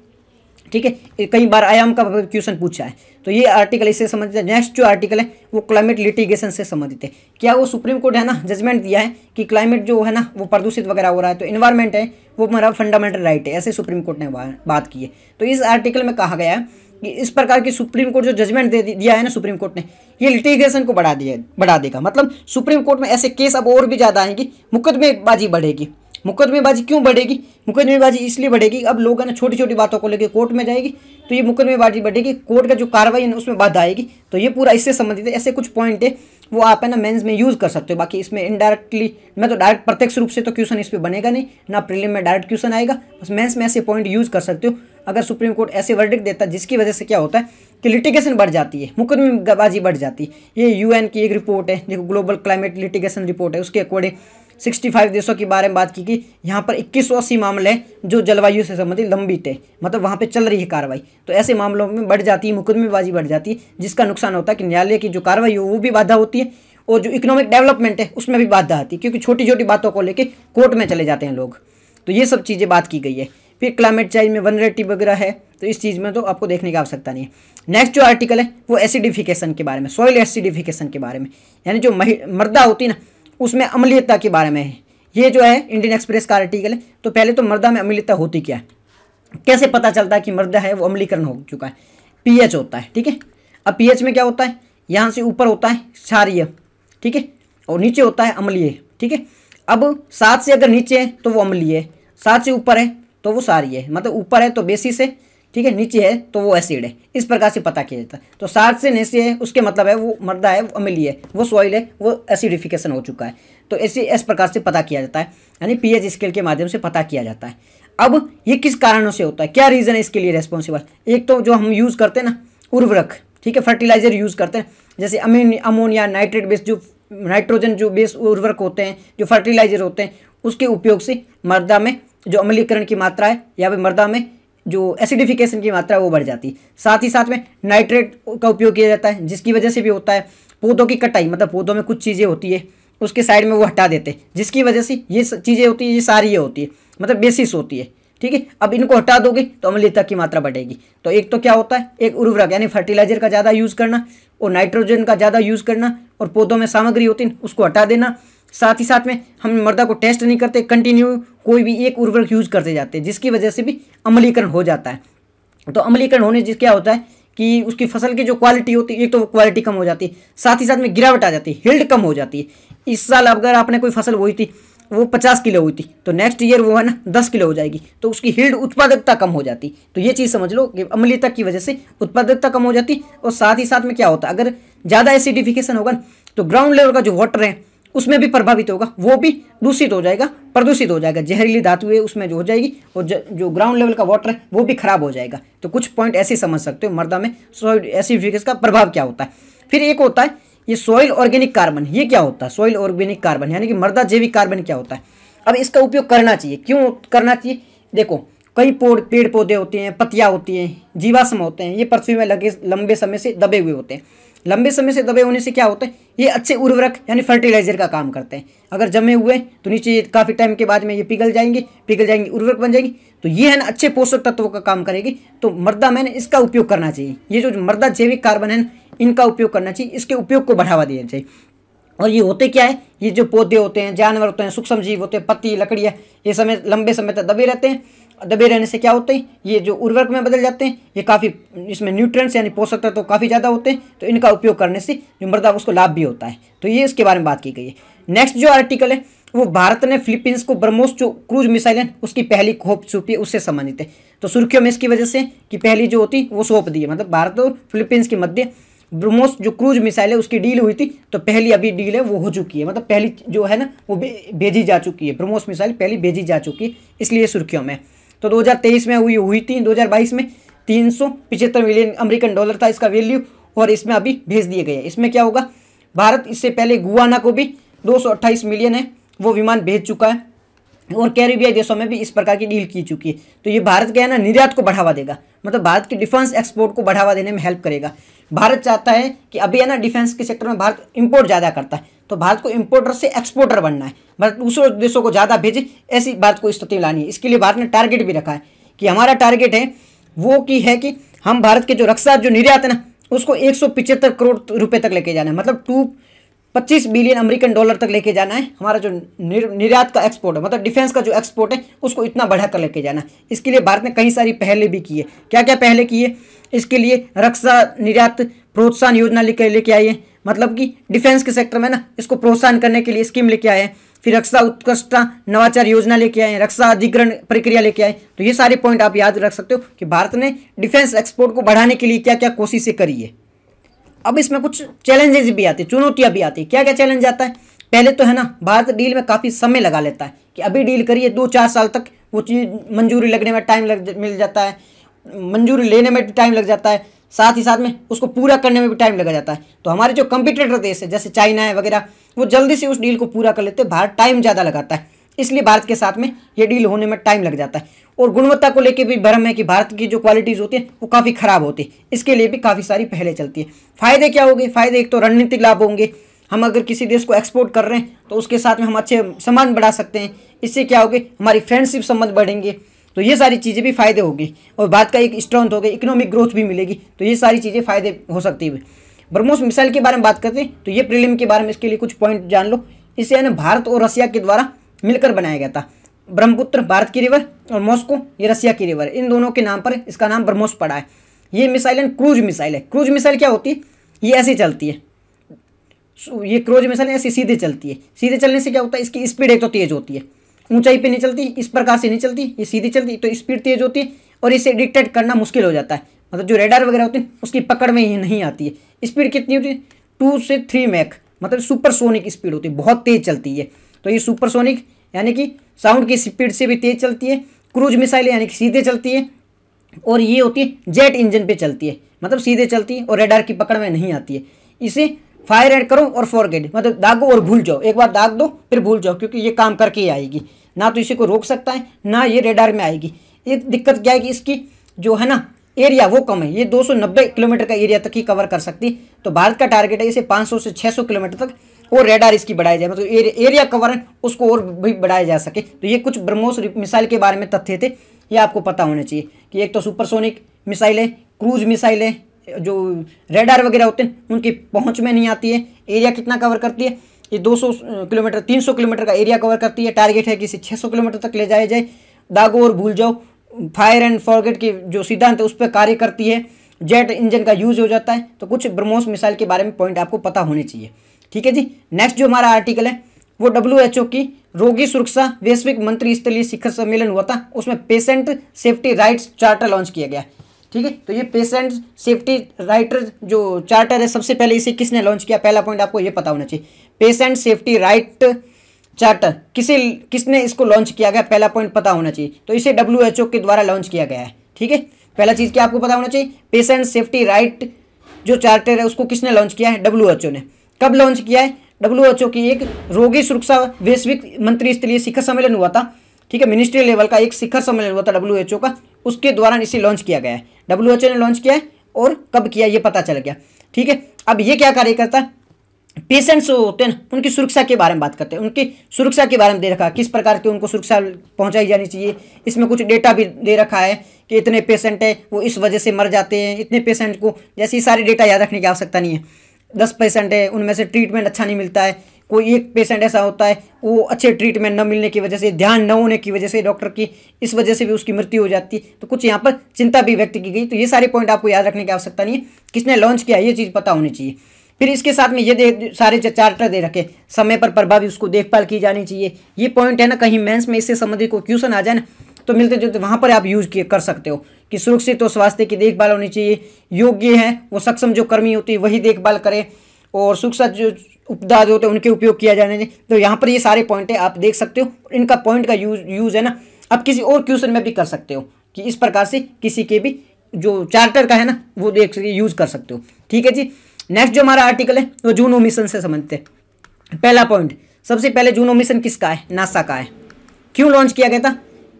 ठीक है कई बार आयाम का क्वेश्चन पूछा है तो ये आर्टिकल इससे संबंधित है नेक्स्ट जो आर्टिकल है वो क्लाइमेट लिटिगेशन से संबंधित है क्या वो सुप्रीम कोर्ट है ना जजमेंट दिया है कि क्लाइमेट जो है ना वो प्रदूषित वगैरह हो रहा है तो इन्वायरमेंट है वो हमारा फंडामेंटल राइट है ऐसे सुप्रीम कोर्ट ने बात की है तो इस आर्टिकल में कहा गया है कि इस प्रकार की सुप्रीम कोर्ट जो जजमेंट दे दिया है ना सुप्रीम कोर्ट ने ये लिटिगेशन को बढ़ा दिया बढ़ा देगा मतलब सुप्रीम कोर्ट में ऐसे केस अब और भी ज़्यादा आएंगे मुकदमेबाजी बढ़ेगी मुकदमेबाजी क्यों बढ़ेगी मुकदमेबाजी इसलिए बढ़ेगी अब लोग है ना छोटी छोटी बातों को लेकर कोर्ट में जाएगी तो ये मुकदमेबाजी बढ़ेगी कोर्ट का जो कार्रवाई है ना उसमें बाधा आएगी तो ये पूरा इससे संबंधित है ऐसे कुछ पॉइंट है वो आप है ना मेंस में यूज़ कर सकते हो बाकी इसमें इनडायरेक्टली मैं तो डायरेक्ट प्रत्यक्ष रूप से तो क्वेश्चन इस पर बनेगा नहीं ना प्रीलिम में डायरेक्ट क्वेश्चन आएगा बस मेंस में ऐसे पॉइंट यूज़ कर सकते हो अगर सुप्रीम कोर्ट ऐसे वर्डिक देता है जिसकी वजह से क्या होता है कि लिटिगेशन बढ़ जाती है मुकदमेबाजी बढ़ जाती है ये यू की एक रिपोर्ट है देखो ग्लोबल क्लाइमेट लिटिगेशन रिपोर्ट है उसके अकॉर्डिंग 65 देशों के बारे में बात की गई यहाँ पर इक्कीस सौ मामले हैं जो जलवायु से संबंधित लंबित है मतलब वहाँ पर चल रही है कार्रवाई तो ऐसे मामलों में बढ़ जाती है मुकदमेबाजी बढ़ जाती है जिसका नुकसान होता है कि न्यायालय की जो कार्रवाई हो वो भी बाधा होती है और जो इकोनॉमिक डेवलपमेंट है उसमें भी बाधा आती है क्योंकि छोटी छोटी बातों को लेकर कोर्ट में चले जाते हैं लोग तो ये सब चीज़ें बात की गई है फिर क्लाइमेट चेंज में वनरेटी वगैरह है तो इस चीज़ में तो आपको देखने की आवश्यकता नहीं है नेक्स्ट जो आर्टिकल है वो एसिडिफिकेशन के बारे में सॉइल एसिडिफिकेशन के बारे में यानी जो मर्दा होती है ना उसमें अमलीयता के बारे में है ये जो है इंडियन एक्सप्रेस का आर्टिकल है तो पहले तो मर्दा में अम्लीयता होती क्या है कैसे पता चलता है कि मर्दा है वो अमलीकरण हो चुका है पीएच होता है ठीक है अब पीएच में क्या होता है यहाँ से ऊपर होता है क्षारिय ठीक है और नीचे होता है अम्लीय ठीक है अब सात से अगर नीचे है तो वो अम्लीय है सात से ऊपर है तो वो सारी है मतलब ऊपर है तो बेसिस है ठीक है नीचे है तो वो एसिड है इस प्रकार से पता किया जाता है तो सात से नीचे है उसके मतलब है वो मर्दा है वो अमिली है वो सॉइल है वो एसिडिफिकेशन हो चुका है तो ऐसे इस प्रकार से पता किया जाता है यानी पीएच स्केल के माध्यम से पता किया जाता है अब ये किस कारणों से होता है क्या रीज़न है इसके लिए रेस्पॉन्सिबल एक तो जो हम यूज़ करते हैं ना उर्वरक ठीक है फर्टिलाइज़र यूज़ करते हैं जैसे अमीन अमोनिया नाइट्रेट बेस्ड जो नाइट्रोजन जो बेस उर्वरक होते हैं जो फर्टिलाइज़र होते हैं उसके उपयोग से मर्दा में जो अमलीकरण की मात्रा है या फिर मर्दा में जो एसिडिफिकेशन की मात्रा वो बढ़ जाती साथ ही साथ में नाइट्रेट का उपयोग किया जाता है जिसकी वजह से भी होता है पौधों की कटाई मतलब पौधों में कुछ चीज़ें होती है उसके साइड में वो हटा देते जिसकी वजह से ये चीज़ें होती है ये सारी होती है मतलब बेसिस होती है ठीक है अब इनको हटा दोगे तो अम्लीयता की मात्रा बढ़ेगी तो एक तो क्या होता है एक उर्वरक यानी फर्टिलाइजर का ज़्यादा यूज़ करना और नाइट्रोजन का ज़्यादा यूज़ करना और पौधों में सामग्री होती है उसको हटा देना साथ ही साथ में हम मर्दा को टेस्ट नहीं करते कंटिन्यू कोई भी एक उर्वरक यूज़ करते जाते हैं जिसकी वजह से भी अमलीकरण हो जाता है तो अमलीकरण होने से क्या होता है कि उसकी फसल की जो क्वालिटी होती है एक तो क्वालिटी कम हो जाती है साथ ही साथ में गिरावट आ जाती है हिल्ड कम हो जाती है इस साल अगर आपने कोई फसल बोई थी वो पचास किलो हुई थी तो नेक्स्ट ईयर वो है ना दस किलो हो जाएगी तो उसकी हिल्ड उत्पादकता कम हो जाती तो ये चीज़ समझ लो कि अम्लीयता की वजह से उत्पादकता कम हो जाती और साथ ही साथ में क्या होता अगर ज़्यादा एसिडिफिकेशन होगा तो ग्राउंड लेवल का जो वाटर है उसमें भी प्रभावित होगा वो भी दूषित हो जाएगा प्रदूषित हो जाएगा जहरीली है उसमें जो हो जाएगी और ज, जो ग्राउंड लेवल का वाटर है वो भी खराब हो जाएगा तो कुछ पॉइंट ऐसे समझ सकते हो मर्दा में सॉइल एसिडिफिकेशन का प्रभाव क्या होता है फिर एक होता है ये सॉइल ऑर्गेनिक कार्बन ये क्या होता है सॉइल ऑर्गेनिक कार्बन यानी कि मर्दा जैविक कार्बन क्या होता है अब इसका उपयोग करना चाहिए क्यों करना चाहिए देखो कई पोड़ पेड़ पौधे होते हैं पतिया होती हैं जीवाश्म होते हैं ये पृथ्वी में लगे लंबे समय से दबे हुए होते हैं लंबे समय से दबे होने से क्या होता है ये अच्छे उर्वरक यानी फर्टिलाइजर का काम करते हैं अगर जमे हुए तो नीचे काफ़ी टाइम के बाद में ये पिघल जाएंगे पिघल जाएंगे उर्वरक बन जाएंगे तो ये है ना अच्छे पोषक तत्वों का काम करेगी तो मर्दा मैंने इसका उपयोग करना चाहिए ये जो मर्दा जैविक कार्बन है इनका उपयोग करना चाहिए इसके उपयोग को बढ़ावा देना चाहिए और ये होते क्या है ये जो पौधे होते हैं जानवर होते हैं सूक्ष्म जीव होते हैं पत्ती लकड़ियाँ ये समय लंबे समय तक दबे रहते हैं दबे रहने से क्या होते हैं ये जो उर्वरक में बदल जाते हैं ये काफ़ी इसमें न्यूट्रेंट्स यानी पोषक तत्व तो काफ़ी ज़्यादा होते हैं तो इनका उपयोग करने से जो मृदा उसको लाभ भी होता है तो ये इसके बारे में बात की गई है नेक्स्ट जो आर्टिकल है वो भारत ने फिलीपींस को ब्रह्मोस जो क्रूज मिसाइल है उसकी पहली खोप छुपी उससे संबंधित है तो सुर्खियों में इसकी वजह से कि पहली जो होती वो सौंप दी है मतलब भारत और फिलीपींस के मध्य ब्रह्मोस जो क्रूज मिसाइल है उसकी डील हुई थी तो पहली अभी डील है वो हो चुकी है मतलब पहली जो है ना वो भेजी जा चुकी है ब्रह्मोस मिसाइल पहली भेजी जा चुकी है इसलिए सुर्खियों में तो 2023 में हुई हुई थी 2022 में तीन मिलियन अमेरिकन डॉलर था इसका वैल्यू और इसमें अभी भेज दिए गए इसमें क्या होगा भारत इससे पहले गुआना को भी दो मिलियन है वो विमान भेज चुका है और कैरिबियाई देशों में भी इस प्रकार की डील की चुकी है तो ये भारत क्या है ना निर्यात को बढ़ावा देगा मतलब भारत की डिफेंस एक्सपोर्ट को बढ़ावा देने में हेल्प करेगा भारत चाहता है कि अभी है ना डिफेंस के सेक्टर में भारत इम्पोर्ट ज़्यादा करता है तो भारत को इम्पोर्टर से एक्सपोर्टर बनना है भारत मतलब दूसरे देशों को ज़्यादा भेजे ऐसी भारत को स्थिति लानी है इसके लिए भारत ने टारगेट भी रखा है कि हमारा टारगेट है वो कि है कि हम भारत के जो रक्षा जो निर्यात है ना उसको एक करोड़ रुपये तक लेके जाना है मतलब टू पच्चीस बिलियन अमेरिकन डॉलर तक लेके जाना है हमारा जो निर, निर्यात का एक्सपोर्ट है मतलब डिफेंस का जो एक्सपोर्ट है उसको इतना बढ़ा कर लेके जाना है इसके लिए भारत ने कई सारी पहले भी की है क्या क्या पहले की है इसके लिए रक्षा निर्यात प्रोत्साहन योजना लेकर लेके आई है मतलब कि डिफेंस के सेक्टर में ना इसको प्रोत्साहन करने के लिए स्कीम लेके आए हैं फिर रक्षा उत्कृष्टता नवाचार योजना लेके आए रक्षा अधिग्रहण प्रक्रिया लेके आए तो ये सारे पॉइंट आप याद रख सकते हो कि भारत ने डिफेंस एक्सपोर्ट को बढ़ाने के लिए क्या क्या कोशिशें करी है अब इसमें कुछ चैलेंजेस भी आते हैं चुनौतियाँ भी आती है क्या क्या चैलेंज आता है पहले तो है ना भारत डील में काफ़ी समय लगा लेता है कि अभी डील करिए दो चार साल तक वो चीज़ मंजूरी लगने में टाइम लग मिल जाता है मंजूरी लेने में टाइम लग जाता है साथ ही साथ में उसको पूरा करने में भी टाइम लगा जाता है तो हमारे जो कंपिटेटर देश है जैसे चाइना है वगैरह वो जल्दी से उस डील को पूरा कर लेते हैं भारत टाइम ज़्यादा लगाता है इसलिए भारत के साथ में ये डील होने में टाइम लग जाता है और गुणवत्ता को लेकर भी भ्रम है कि भारत की जो क्वालिटीज़ होती है वो काफ़ी ख़राब होती है इसके लिए भी काफ़ी सारी पहले चलती है फ़ायदे क्या होंगे फ़ायदे एक तो रणनीतिक लाभ होंगे हम अगर किसी देश को एक्सपोर्ट कर रहे हैं तो उसके साथ में हम अच्छे सामान बढ़ा सकते हैं इससे क्या होगी हमारी फ्रेंडशिप संबंध बढ़ेंगे तो ये सारी चीज़ें भी फायदे होगी और भारत का एक स्ट्रॉन्थ होगा इकोनॉमिक ग्रोथ भी मिलेगी तो ये सारी चीज़ें फायदे हो सकती है ब्रह्मोस मिसाइल के बारे में बात करते हैं तो ये प्रीलिम के बारे में इसके लिए कुछ पॉइंट जान लो इसे है ना भारत और रशिया के द्वारा मिलकर बनाया गया था ब्रह्मपुत्र भारत की रिवर और मॉस्को ये रशिया की रिवर इन दोनों के नाम पर इसका नाम ब्रह्मोस पड़ा है ये मिसाइल एंड क्रूज मिसाइल है क्रूज मिसाइल क्या होती है ये ऐसे चलती है ये क्रूज मिसाइल ऐसे सीधे चलती है सीधे चलने से क्या होता है इसकी स्पीड एक तो तेज़ होती है ऊंचाई पे नहीं चलती इस प्रकार से नहीं चलती ये सीधी चलती तो स्पीड तेज़ होती है और इसे डिटेक्ट करना मुश्किल हो जाता है मतलब जो रेडार वगैरह होते हैं उसकी पकड़ में ये नहीं आती है स्पीड कितनी होती है टू से थ्री मैक मतलब सुपरसोनिक स्पीड होती है बहुत तेज़ चलती है तो ये सुपरसोनिक यानी कि साउंड की स्पीड से भी तेज़ चलती है क्रूज मिसाइल यानी कि सीधे चलती है और ये होती है जेट इंजन पे चलती है मतलब सीधे चलती है और रेडार की पकड़ में नहीं आती है इसे फायर एड करो और फॉरगेट मतलब दागो और भूल जाओ एक बार दाग दो फिर भूल जाओ क्योंकि ये काम करके ही आएगी ना तो इसी को रोक सकता है ना ये रेडार में आएगी ये दिक्कत क्या है कि इसकी जो है ना एरिया वो कम है ये 290 किलोमीटर का एरिया तक ही कवर कर सकती है तो भारत का टारगेट है इसे 500 से 600 किलोमीटर तक और रेडार इसकी बढ़ाया जाए मतलब एरिया कवर है उसको और भी बढ़ाया जा सके तो ये कुछ ब्रह्मोस मिसाइल के बारे में तथ्य थे ये आपको पता होना चाहिए कि एक तो सुपरसोनिक मिसाइल है क्रूज मिसाइल है जो रेडार वगैरह होते हैं उनकी पहुँच में नहीं आती है एरिया कितना कवर करती है ये 200 किलोमीटर 300 किलोमीटर का एरिया कवर करती है टारगेट है कि इसे 600 किलोमीटर तक ले जाया जाए दागो और भूल जाओ फायर एंड फॉरगेट की जो सिद्धांत है उस पर कार्य करती है जेट इंजन का यूज हो जाता है तो कुछ ब्रह्मोस मिसाइल के बारे में पॉइंट आपको पता होने चाहिए ठीक है जी नेक्स्ट जो हमारा आर्टिकल है वो डब्ल्यू की रोगी सुरक्षा वैश्विक मंत्री स्तरीय शिखर सम्मेलन हुआ था उसमें patient safety rights charter launch किया गया ठीक है तो ये पेशेंट सेफ्टी राइटर जो चार्टर है सबसे पहले इसे किसने लॉन्च किया पहला पॉइंट आपको ये पता होना चाहिए पेशेंट सेफ्टी राइट चार्टर किसे किसने इसको लॉन्च किया गया पहला पॉइंट पता होना चाहिए तो इसे डब्ल्यू के द्वारा लॉन्च किया गया है ठीक है पहला चीज़ क्या आपको पता होना चाहिए पेशेंट सेफ्टी राइट जो चार्टर है उसको किसने लॉन्च किया है डब्ल्यू ने कब लॉन्च किया है डब्ल्यू की एक रोगी सुरक्षा वैश्विक मंत्री स्तरीय शिखर सम्मेलन हुआ था ठीक है मिनिस्ट्री लेवल का एक शिखर सम्मेलन हुआ था डब्ल्यू का उसके दौरान इसे लॉन्च किया गया है डब्ल्यू ने लॉन्च किया है और कब किया ये पता चल गया ठीक है अब ये क्या कार्य करता है पेशेंट्स जो होते हैं उनकी सुरक्षा के बारे में बात करते हैं उनकी सुरक्षा के बारे में दे रखा है किस प्रकार की उनको सुरक्षा पहुंचाई जानी चाहिए इसमें कुछ डेटा भी दे रखा है कि इतने पेशेंट है वो इस वजह से मर जाते हैं इतने पेशेंट को जैसे ये सारे डेटा याद रखने की आवश्यकता नहीं है दस पेशेंट है उनमें से ट्रीटमेंट अच्छा नहीं मिलता है कोई एक पेशेंट ऐसा होता है वो अच्छे ट्रीटमेंट न मिलने की वजह से ध्यान न होने की वजह से डॉक्टर की इस वजह से भी उसकी मृत्यु हो जाती है तो कुछ यहाँ पर चिंता भी व्यक्त की गई तो ये सारे पॉइंट आपको याद रखने की आवश्यकता नहीं है किसने लॉन्च किया ये चीज़ पता होनी चाहिए फिर इसके साथ में ये दे सारे चार्टर दे रखे समय पर प्रभावी उसको देखभाल की जानी चाहिए ये पॉइंट है ना कहीं मेंस में इससे संबंधित कोई क्वेश्चन आ जाए ना तो मिलते जुलते वहाँ पर आप यूज कर सकते हो कि सुरक्षित और स्वास्थ्य की देखभाल होनी चाहिए योग्य है वो सक्षम जो कर्मी होती है वही देखभाल करें और सूक्ष्म जो उपदाद होते हैं उनके उपयोग किया जाने तो यहाँ पर ये सारे पॉइंट है आप देख सकते हो इनका पॉइंट का यूज यूज़ है ना आप किसी और क्वेश्चन में भी कर सकते हो कि इस प्रकार से किसी के भी जो चार्टर का है ना वो देख यूज़ कर सकते हो ठीक है जी नेक्स्ट जो हमारा आर्टिकल है वो जूनो मिशन से संबंधित है पहला पॉइंट सबसे पहले जूनो मिशन किसका है नासा का है क्यों लॉन्च किया गया था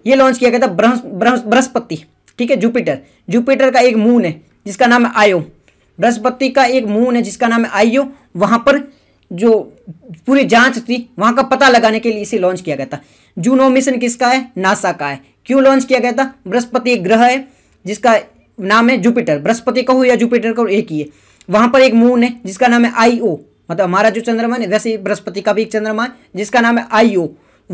ये लॉन्च किया गया था बृहस्पति ठीक है जुपिटर जुपिटर का एक मून है जिसका नाम है आयो बृहस्पति का एक मून है जिसका नाम है आईओ वहां पर जो पूरी जांच थी वहां का पता लगाने के लिए इसे लॉन्च किया गया था जूनो मिशन किसका है नासा का है क्यों लॉन्च किया गया था बृहस्पति एक ग्रह है जिसका नाम है जुपिटर बृहस्पति का हो या जुपिटर का हो एक ही है वहाँ पर एक मून है जिसका नाम है आईओ मतलब हमारा जो चंद्रमा है वैसे बृहस्पति का भी एक चंद्रमा है जिसका नाम है आईओ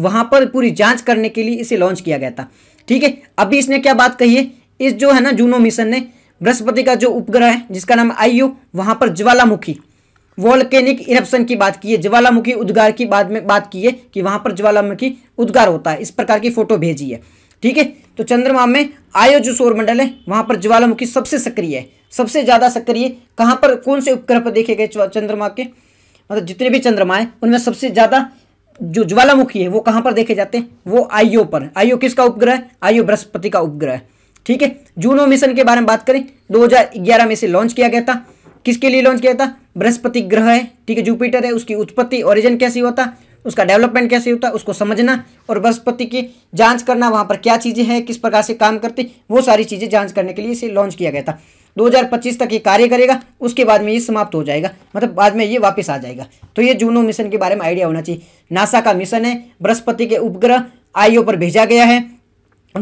वहां पर पूरी जांच करने के लिए इसे लॉन्च किया गया था ठीक है अभी इसने क्या बात कही है इस जो है ना जूनो मिशन ने बृहस्पति का जो उपग्रह है जिसका नाम आयु वहां पर ज्वालामुखी वॉल्केनिक इरप्शन की बात की है ज्वालामुखी उद्गार की बाद में बात की है कि वहां पर ज्वालामुखी उद्गार होता है इस प्रकार की फोटो भेजी है ठीक है तो चंद्रमा में आयो जो सौर मंडल है वहां पर ज्वालामुखी सबसे सक्रिय है सबसे ज़्यादा सक्रिय कहाँ पर कौन से उपग्रह पर देखे गए चंद्रमा के मतलब जितने भी चंद्रमा है उनमें सबसे ज़्यादा जो ज्वालामुखी है वो कहाँ पर देखे जाते हैं वो आयो पर आयो किसका उपग्रह आयो बृहस्पति का उपग्रह है ठीक है जूनो मिशन के बारे में बात करें 2011 में इसे लॉन्च किया गया था किसके लिए लॉन्च किया था बृहस्पति ग्रह है ठीक है जुपिटर है उसकी उत्पत्ति ओरिजिन कैसी होता उसका डेवलपमेंट कैसे होता है उसको समझना और बृहस्पति की जांच करना वहाँ पर क्या चीज़ें हैं किस प्रकार से काम करती वो सारी चीज़ें जांच करने के लिए इसे लॉन्च किया गया था 2025 तक ये कार्य करेगा उसके बाद में ये समाप्त हो जाएगा मतलब बाद में ये वापस आ जाएगा तो ये जूनो मिशन के बारे में आइडिया होना चाहिए नासा का मिशन है बृहस्पति के उपग्रह आईओ पर भेजा गया है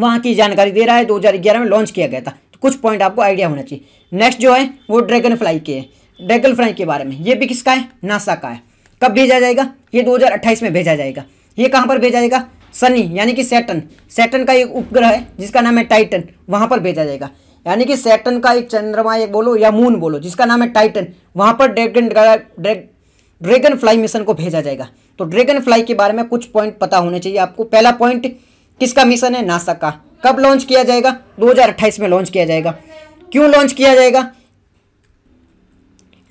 वहाँ की जानकारी दे रहा है दो में लॉन्च किया गया था तो कुछ पॉइंट आपको आइडिया होना चाहिए नेक्स्ट जो है वो ड्रैगन फ्लाई के है ड्रैगन फ्लाई के बारे में ये भी किसका है नासा का है कब भेजा जाएगा ये 2028 में भेजा जाएगा ये कहाँ पर भेजा जाएगा सनी यानी कि सैटन सेटन का एक उपग्रह है जिसका नाम है टाइटन वहाँ पर भेजा जाएगा यानी कि सैटन का एक चंद्रमा एक बोलो या मून बोलो जिसका नाम है टाइटन वहाँ पर ड्रैगन ड्रैगन फ्लाई मिशन को भेजा जाएगा तो ड्रैगन फ्लाई के बारे में कुछ पॉइंट पता होने चाहिए आपको पहला पॉइंट किसका मिशन है नासा का कब लॉन्च किया जाएगा 2028 में लॉन्च किया जाएगा क्यों लॉन्च किया जाएगा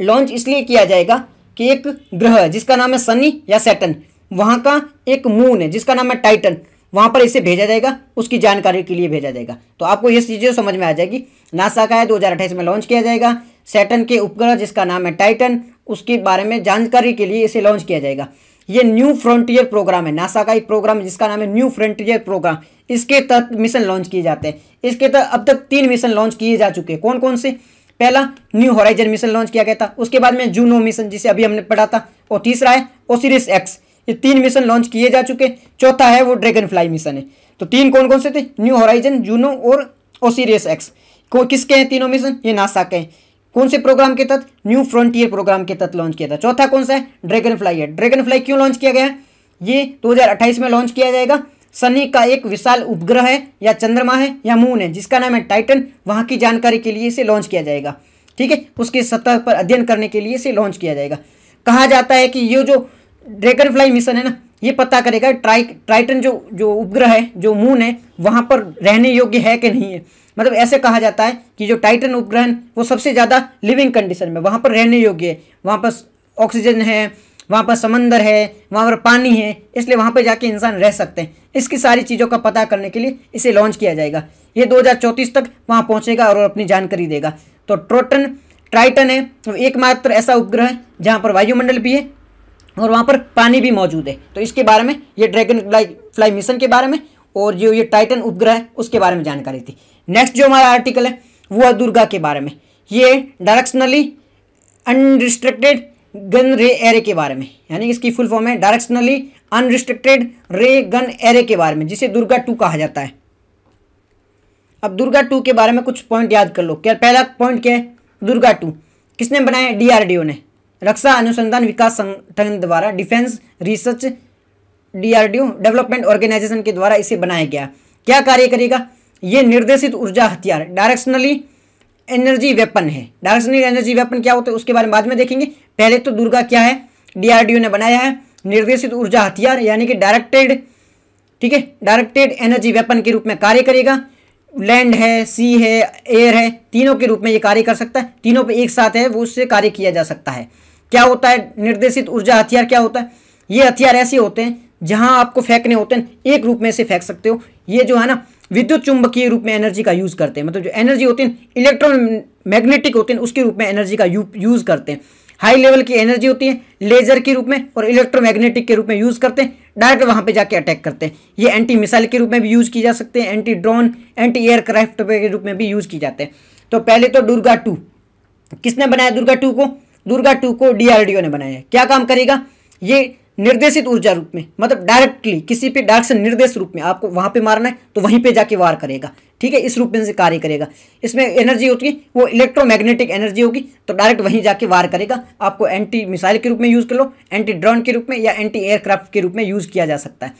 लॉन्च इसलिए किया जाएगा कि एक ग्रह जिसका नाम है सनी या सेटन वहां का एक मून है जिसका नाम है टाइटन वहां पर इसे भेजा जाएगा उसकी जानकारी के लिए भेजा जाएगा तो आपको यह चीज़ें समझ में आ जाएगी नासा का है दो में लॉन्च किया जाएगा सेटन के उपग्रह जिसका नाम है टाइटन उसके बारे में जानकारी के लिए इसे लॉन्च किया जाएगा ये न्यू फ्रंटियर प्रोग्राम है नासा का एक प्रोग्राम है जिसका नाम है न्यू फ्रंटियर प्रोग्राम इसके तहत मिशन लॉन्च किए जाते हैं इसके तहत अब तक तीन मिशन लॉन्च किए जा चुके हैं कौन कौन से पहला न्यू होराइजन मिशन लॉन्च किया गया था उसके बाद में जूनो मिशन जिसे अभी हमने पढ़ा था और तीसरा है ओसिरिस एक्स ये तीन मिशन लॉन्च किए जा चुके चौथा है वो ड्रैगन फ्लाई मिशन है तो तीन कौन कौन से थे न्यू होराइजन जूनो और ओसिरियस एक्स को किसके हैं तीनों मिशन ये नासा के हैं कौन से प्रोग्राम के तहत न्यू फ्रंटियर प्रोग्राम के तहत लॉन्च किया था चौथा कौन सा है ड्रैगन फ्लाई है ड्रैगन फ्लाई क्यों लॉन्च किया गया है ये दो में लॉन्च किया जाएगा शनि का एक विशाल उपग्रह है या चंद्रमा है या मून है जिसका नाम है टाइटन वहां की जानकारी के लिए इसे लॉन्च किया जाएगा ठीक है उसके सतह पर अध्ययन करने के लिए इसे लॉन्च किया जाएगा कहा जाता है कि ये जो ड्रैगन फ्लाई मिशन है ना ये पता करेगा ट्राइ ट्राइटन जो जो उपग्रह है जो मून है वहां पर रहने योग्य है कि नहीं है मतलब ऐसे कहा जाता है कि जो टाइटन उपग्रह वो सबसे ज़्यादा लिविंग कंडीशन में वहाँ पर रहने योग्य है वहाँ पर ऑक्सीजन है वहाँ पर समंदर है वहाँ पर पानी है इसलिए वहाँ पर जाके इंसान रह सकते हैं इसकी सारी चीज़ों का पता करने के लिए इसे लॉन्च किया जाएगा ये 2034 तक वहाँ पहुँचेगा और अपनी जानकारी देगा तो ट्रोटन ट्राइटन है तो एकमात्र ऐसा उपग्रह है जहाँ पर वायुमंडल भी है और वहाँ पर पानी भी मौजूद है तो इसके बारे में ये ड्रैगन फ्लाई मिशन के बारे में और जो ये टाइटन उपग्रह है उसके बारे में जानकारी थी नेक्स्ट जो हमारा आर्टिकल है वो है दुर्गा के बारे में ये directionally unrestricted gun ray array के बारे में यानी इसकी फुल फॉर्म है directionally unrestricted ray gun array के बारे में जिसे दुर्गा टू कहा जाता है अब दुर्गा टू के बारे में कुछ पॉइंट याद कर लो क्या पहला पॉइंट क्या है दुर्गा टू किसने बनाया डीआरडीओ ने रक्षा अनुसंधान विकास संगठन द्वारा defence research DRDO development organisation के द्वारा इसे बनाया गया क्या कार्य करेगा ये निर्देशित ऊर्जा हथियार डायरेक्शनली एनर्जी वेपन है डायरेक्शनली एनर्जी वेपन क्या होता है उसके बारे में बाद में देखेंगे पहले तो दुर्गा क्या है डीआरडीओ ने बनाया है निर्देशित ऊर्जा हथियार यानी कि डायरेक्टेड ठीक है डायरेक्टेड एनर्जी वेपन के रूप में कार्य करेगा लैंड है सी है एयर है तीनों के रूप में ये कार्य कर सकता है तीनों पर एक साथ है वो उससे कार्य किया जा सकता है क्या होता है निर्देशित ऊर्जा हथियार क्या होता है ये हथियार ऐसे होते हैं जहाँ आपको फेंकने होते हैं एक रूप में से फेंक सकते हो ये जो है ना विद्युत चुंबकीय रूप में एनर्जी का यूज़ करते हैं मतलब जो एनर्जी होती है इलेक्ट्रॉन मैग्नेटिक होते हैं उसके रूप में एनर्जी का यूज़ करते हैं हाई लेवल की एनर्जी होती है लेजर के रूप में और इलेक्ट्रोमैग्नेटिक के रूप में यूज़ करते हैं डायरेक्ट वहाँ पे जाके अटैक करते हैं ये एंटी मिसाइल के रूप में भी यूज़ की जा सकते हैं एंटी ड्रोन एंटी एयरक्राफ्ट के रूप में भी यूज़ की जाते हैं तो पहले तो दुर्गा टू किसने बनाया दुर्गा टू को दुर्गा टू को डीआरडीओ ने बनाया क्या काम करेगा ये निर्देशित ऊर्जा रूप में मतलब डायरेक्टली किसी पे से निर्देश रूप में आपको वहाँ पे मारना है तो वहीं पे जाके वार करेगा ठीक है इस रूप में से कार्य करेगा इसमें एनर्जी होती है वो इलेक्ट्रोमैग्नेटिक एनर्जी होगी तो डायरेक्ट वहीं जाके वार करेगा आपको एंटी मिसाइल के रूप में यूज़ कर लो एंटी ड्रोन के रूप में या एंटी एयरक्राफ्ट के रूप में यूज़ किया जा सकता है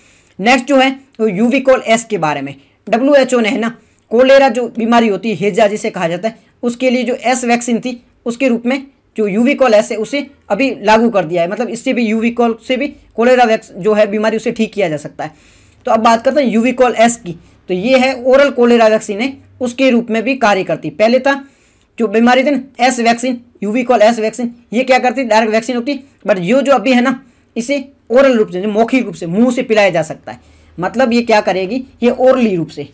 नेक्स्ट जो है वो यूवी कोल एस के बारे में डब्ल्यू एच ओ ने है ना कोलेरा जो बीमारी होती है हेजा जिसे कहा जाता है उसके लिए जो एस वैक्सीन थी उसके रूप में जो यूवी कॉल ऐसे उसे अभी लागू कर दिया है मतलब इससे भी यूवी कॉल से भी कोलेरा वैक्स जो है बीमारी उसे ठीक किया जा सकता है तो अब बात करते हैं यूवी कॉल एस की तो ये है ओरल कोलेरा वैक्सीन है उसके रूप में भी कार्य करती पहले था जो बीमारी थी ना एस वैक्सीन यूवी कॉल एस वैक्सीन ये क्या करती डायरेक्ट वैक्सीन होती बट ये जो अभी है ना इसे ओरल रूप से मौखिक रूप से मुंह से पिलाया जा सकता है मतलब ये क्या करेगी ये ओरली रूप से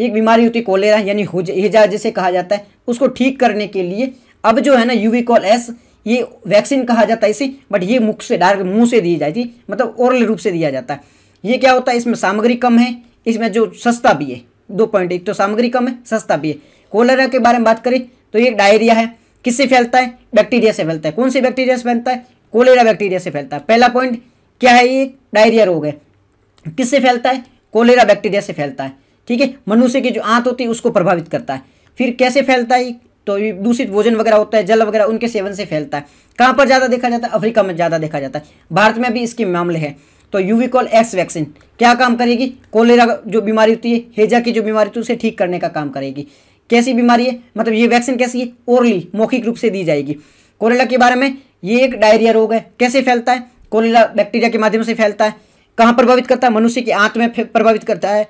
एक बीमारी होती है कोलेरा यानी हिजा जिसे कहा जाता है उसको ठीक करने के लिए अब जो है ना यूवी कॉल एस ये वैक्सीन कहा जाता है इसे बट ये मुख से डायरेक्ट मुंह से दी जाती मतलब ओरल रूप से दिया जाता है ये क्या होता है इसमें सामग्री कम है इसमें जो सस्ता भी है दो पॉइंट एक तो सामग्री कम है सस्ता भी है कोलेरा के बारे में बात करें तो ये डायरिया है किससे फैलता है बैक्टीरिया से फैलता है कौन से बैक्टीरिया से फैलता है कोलेरा बैक्टीरिया से फैलता है पहला पॉइंट क्या है ये डायरिया रोग है किससे फैलता है कोलेरा बैक्टीरिया से फैलता है ठीक है मनुष्य की जो आंत होती है उसको प्रभावित करता है फिर कैसे फैलता है तो दूषित भोजन वगैरह होता है जल वगैरह उनके सेवन से फैलता है कहाँ पर ज़्यादा देखा जाता है अफ्रीका में ज़्यादा देखा जाता है भारत में भी इसके मामले हैं तो यूवी कॉल एक्स वैक्सीन क्या काम करेगी कोलेरा जो बीमारी होती है हेजा की जो बीमारी होती है उसे ठीक करने का काम करेगी कैसी बीमारी है मतलब ये वैक्सीन कैसी है ओरली मौखिक रूप से दी जाएगी कोलेरा के बारे में ये एक डायरिया रोग है कैसे फैलता है कोलेरा बैक्टीरिया के माध्यम से फैलता है कहाँ प्रभावित करता है मनुष्य की आंत में प्रभावित करता है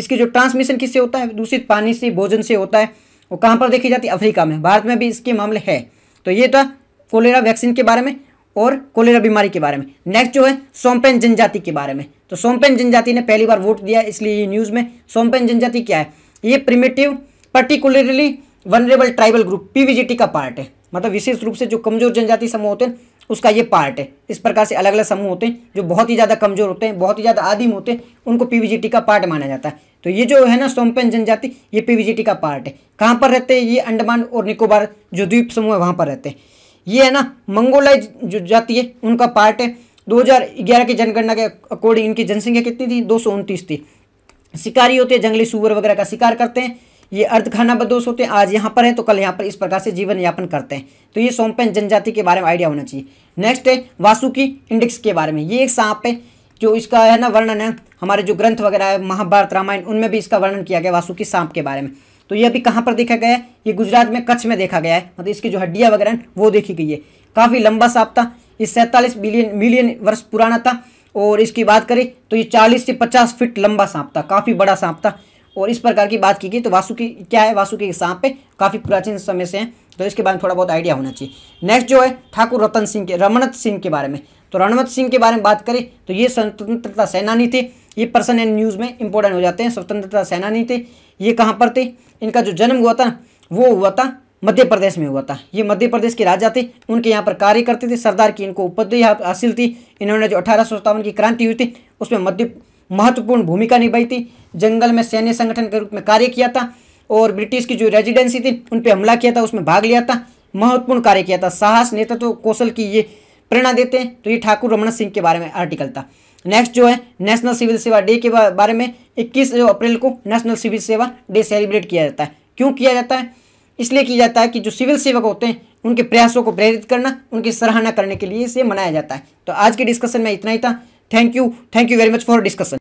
इसकी जो ट्रांसमिशन किससे होता है दूषित पानी से भोजन से होता है वो कहाँ पर देखी जाती है अफ्रीका में भारत में भी इसके मामले हैं तो ये था कोलेरा वैक्सीन के बारे में और कोलेरा बीमारी के बारे में नेक्स्ट जो है सोमपेन जनजाति के बारे में तो सोमपेन जनजाति ने पहली बार वोट दिया इसलिए ये न्यूज़ में सोमपेन जनजाति क्या है ये primitive particularly vulnerable tribal group PVGT का पार्ट है मतलब विशेष रूप से जो कमजोर जनजाति समूह होते हैं उसका ये पार्ट है इस प्रकार से अलग अलग समूह होते हैं जो बहुत ही ज़्यादा कमजोर होते हैं बहुत ही ज़्यादा आदिम होते हैं उनको पीवीजीटी का पार्ट माना जाता है तो ये जो है ना सोमपेन जनजाति ये पीवीजीटी का पार्ट है कहाँ पर रहते हैं ये अंडमान और निकोबार जो द्वीप समूह है वहाँ पर रहते हैं ये है ना मंगोलाइज जो जाति है उनका पार्ट है 2011 की जनगणना के अकॉर्डिंग इनकी जनसंख्या कितनी थी दो थी शिकारी होते हैं जंगली सुअर वगैरह का शिकार करते हैं ये अर्ध खाना बदोश होते हैं आज यहाँ पर हैं तो कल यहाँ पर इस प्रकार से जीवन यापन करते हैं तो ये सोमपेन जनजाति के बारे में आइडिया होना चाहिए नेक्स्ट है वासुकी इंडेक्स के बारे में ये एक सांप है जो इसका है ना वर्णन है हमारे जो ग्रंथ वगैरह है महाभारत रामायण उनमें भी इसका वर्णन किया गया वासुकी सांप के बारे में तो ये अभी कहाँ पर देखा गया है ये गुजरात में कच्छ में देखा गया है मतलब इसकी जो हड्डियाँ वगैरह हैं वो देखी गई है काफ़ी लंबा सांप था ये सैंतालीस बिलियन मिलियन वर्ष पुराना था और इसकी बात करें तो ये चालीस से पचास फीट लंबा सांप था काफ़ी बड़ा सांप था और इस प्रकार की बात की गई तो वासुकी क्या है वासुकी सांप पे काफ़ी प्राचीन समय से हैं तो इसके बारे में थोड़ा बहुत आइडिया होना चाहिए नेक्स्ट जो है ठाकुर रतन सिंह के रमनत सिंह के बारे में तो रणवत सिंह के बारे में बात करें तो ये स्वतंत्रता सेनानी थे ये पर्सन एंड न्यूज़ में इंपॉर्टेंट हो जाते हैं स्वतंत्रता सेनानी थे ये कहाँ पर थे इनका जो जन्म हुआ था वो हुआ था मध्य प्रदेश में हुआ था ये मध्य प्रदेश के राजा थे उनके यहाँ पर कार्य करते थे सरदार की इनको उपाधि हासिल थी इन्होंने जो अठारह की क्रांति हुई थी उसमें मध्य महत्वपूर्ण भूमिका निभाई थी जंगल में सैन्य संगठन के रूप में कार्य किया था और ब्रिटिश की जो रेजिडेंसी थी उन पर हमला किया था उसमें भाग लिया था महत्वपूर्ण कार्य किया था साहस नेतृत्व कौशल की ये प्रेरणा देते हैं तो ये ठाकुर रमन सिंह के बारे में आर्टिकल था नेक्स्ट जो है नेशनल सिविल सेवा डे के बारे में 21 अप्रैल को नेशनल सिविल सेवा डे सेलिब्रेट किया जाता है क्यों किया जाता है इसलिए किया जाता है कि जो सिविल सेवक होते हैं उनके प्रयासों को प्रेरित करना उनकी सराहना करने के लिए इसे मनाया जाता है तो आज के डिस्कशन में इतना ही था thank you thank you very much for discussion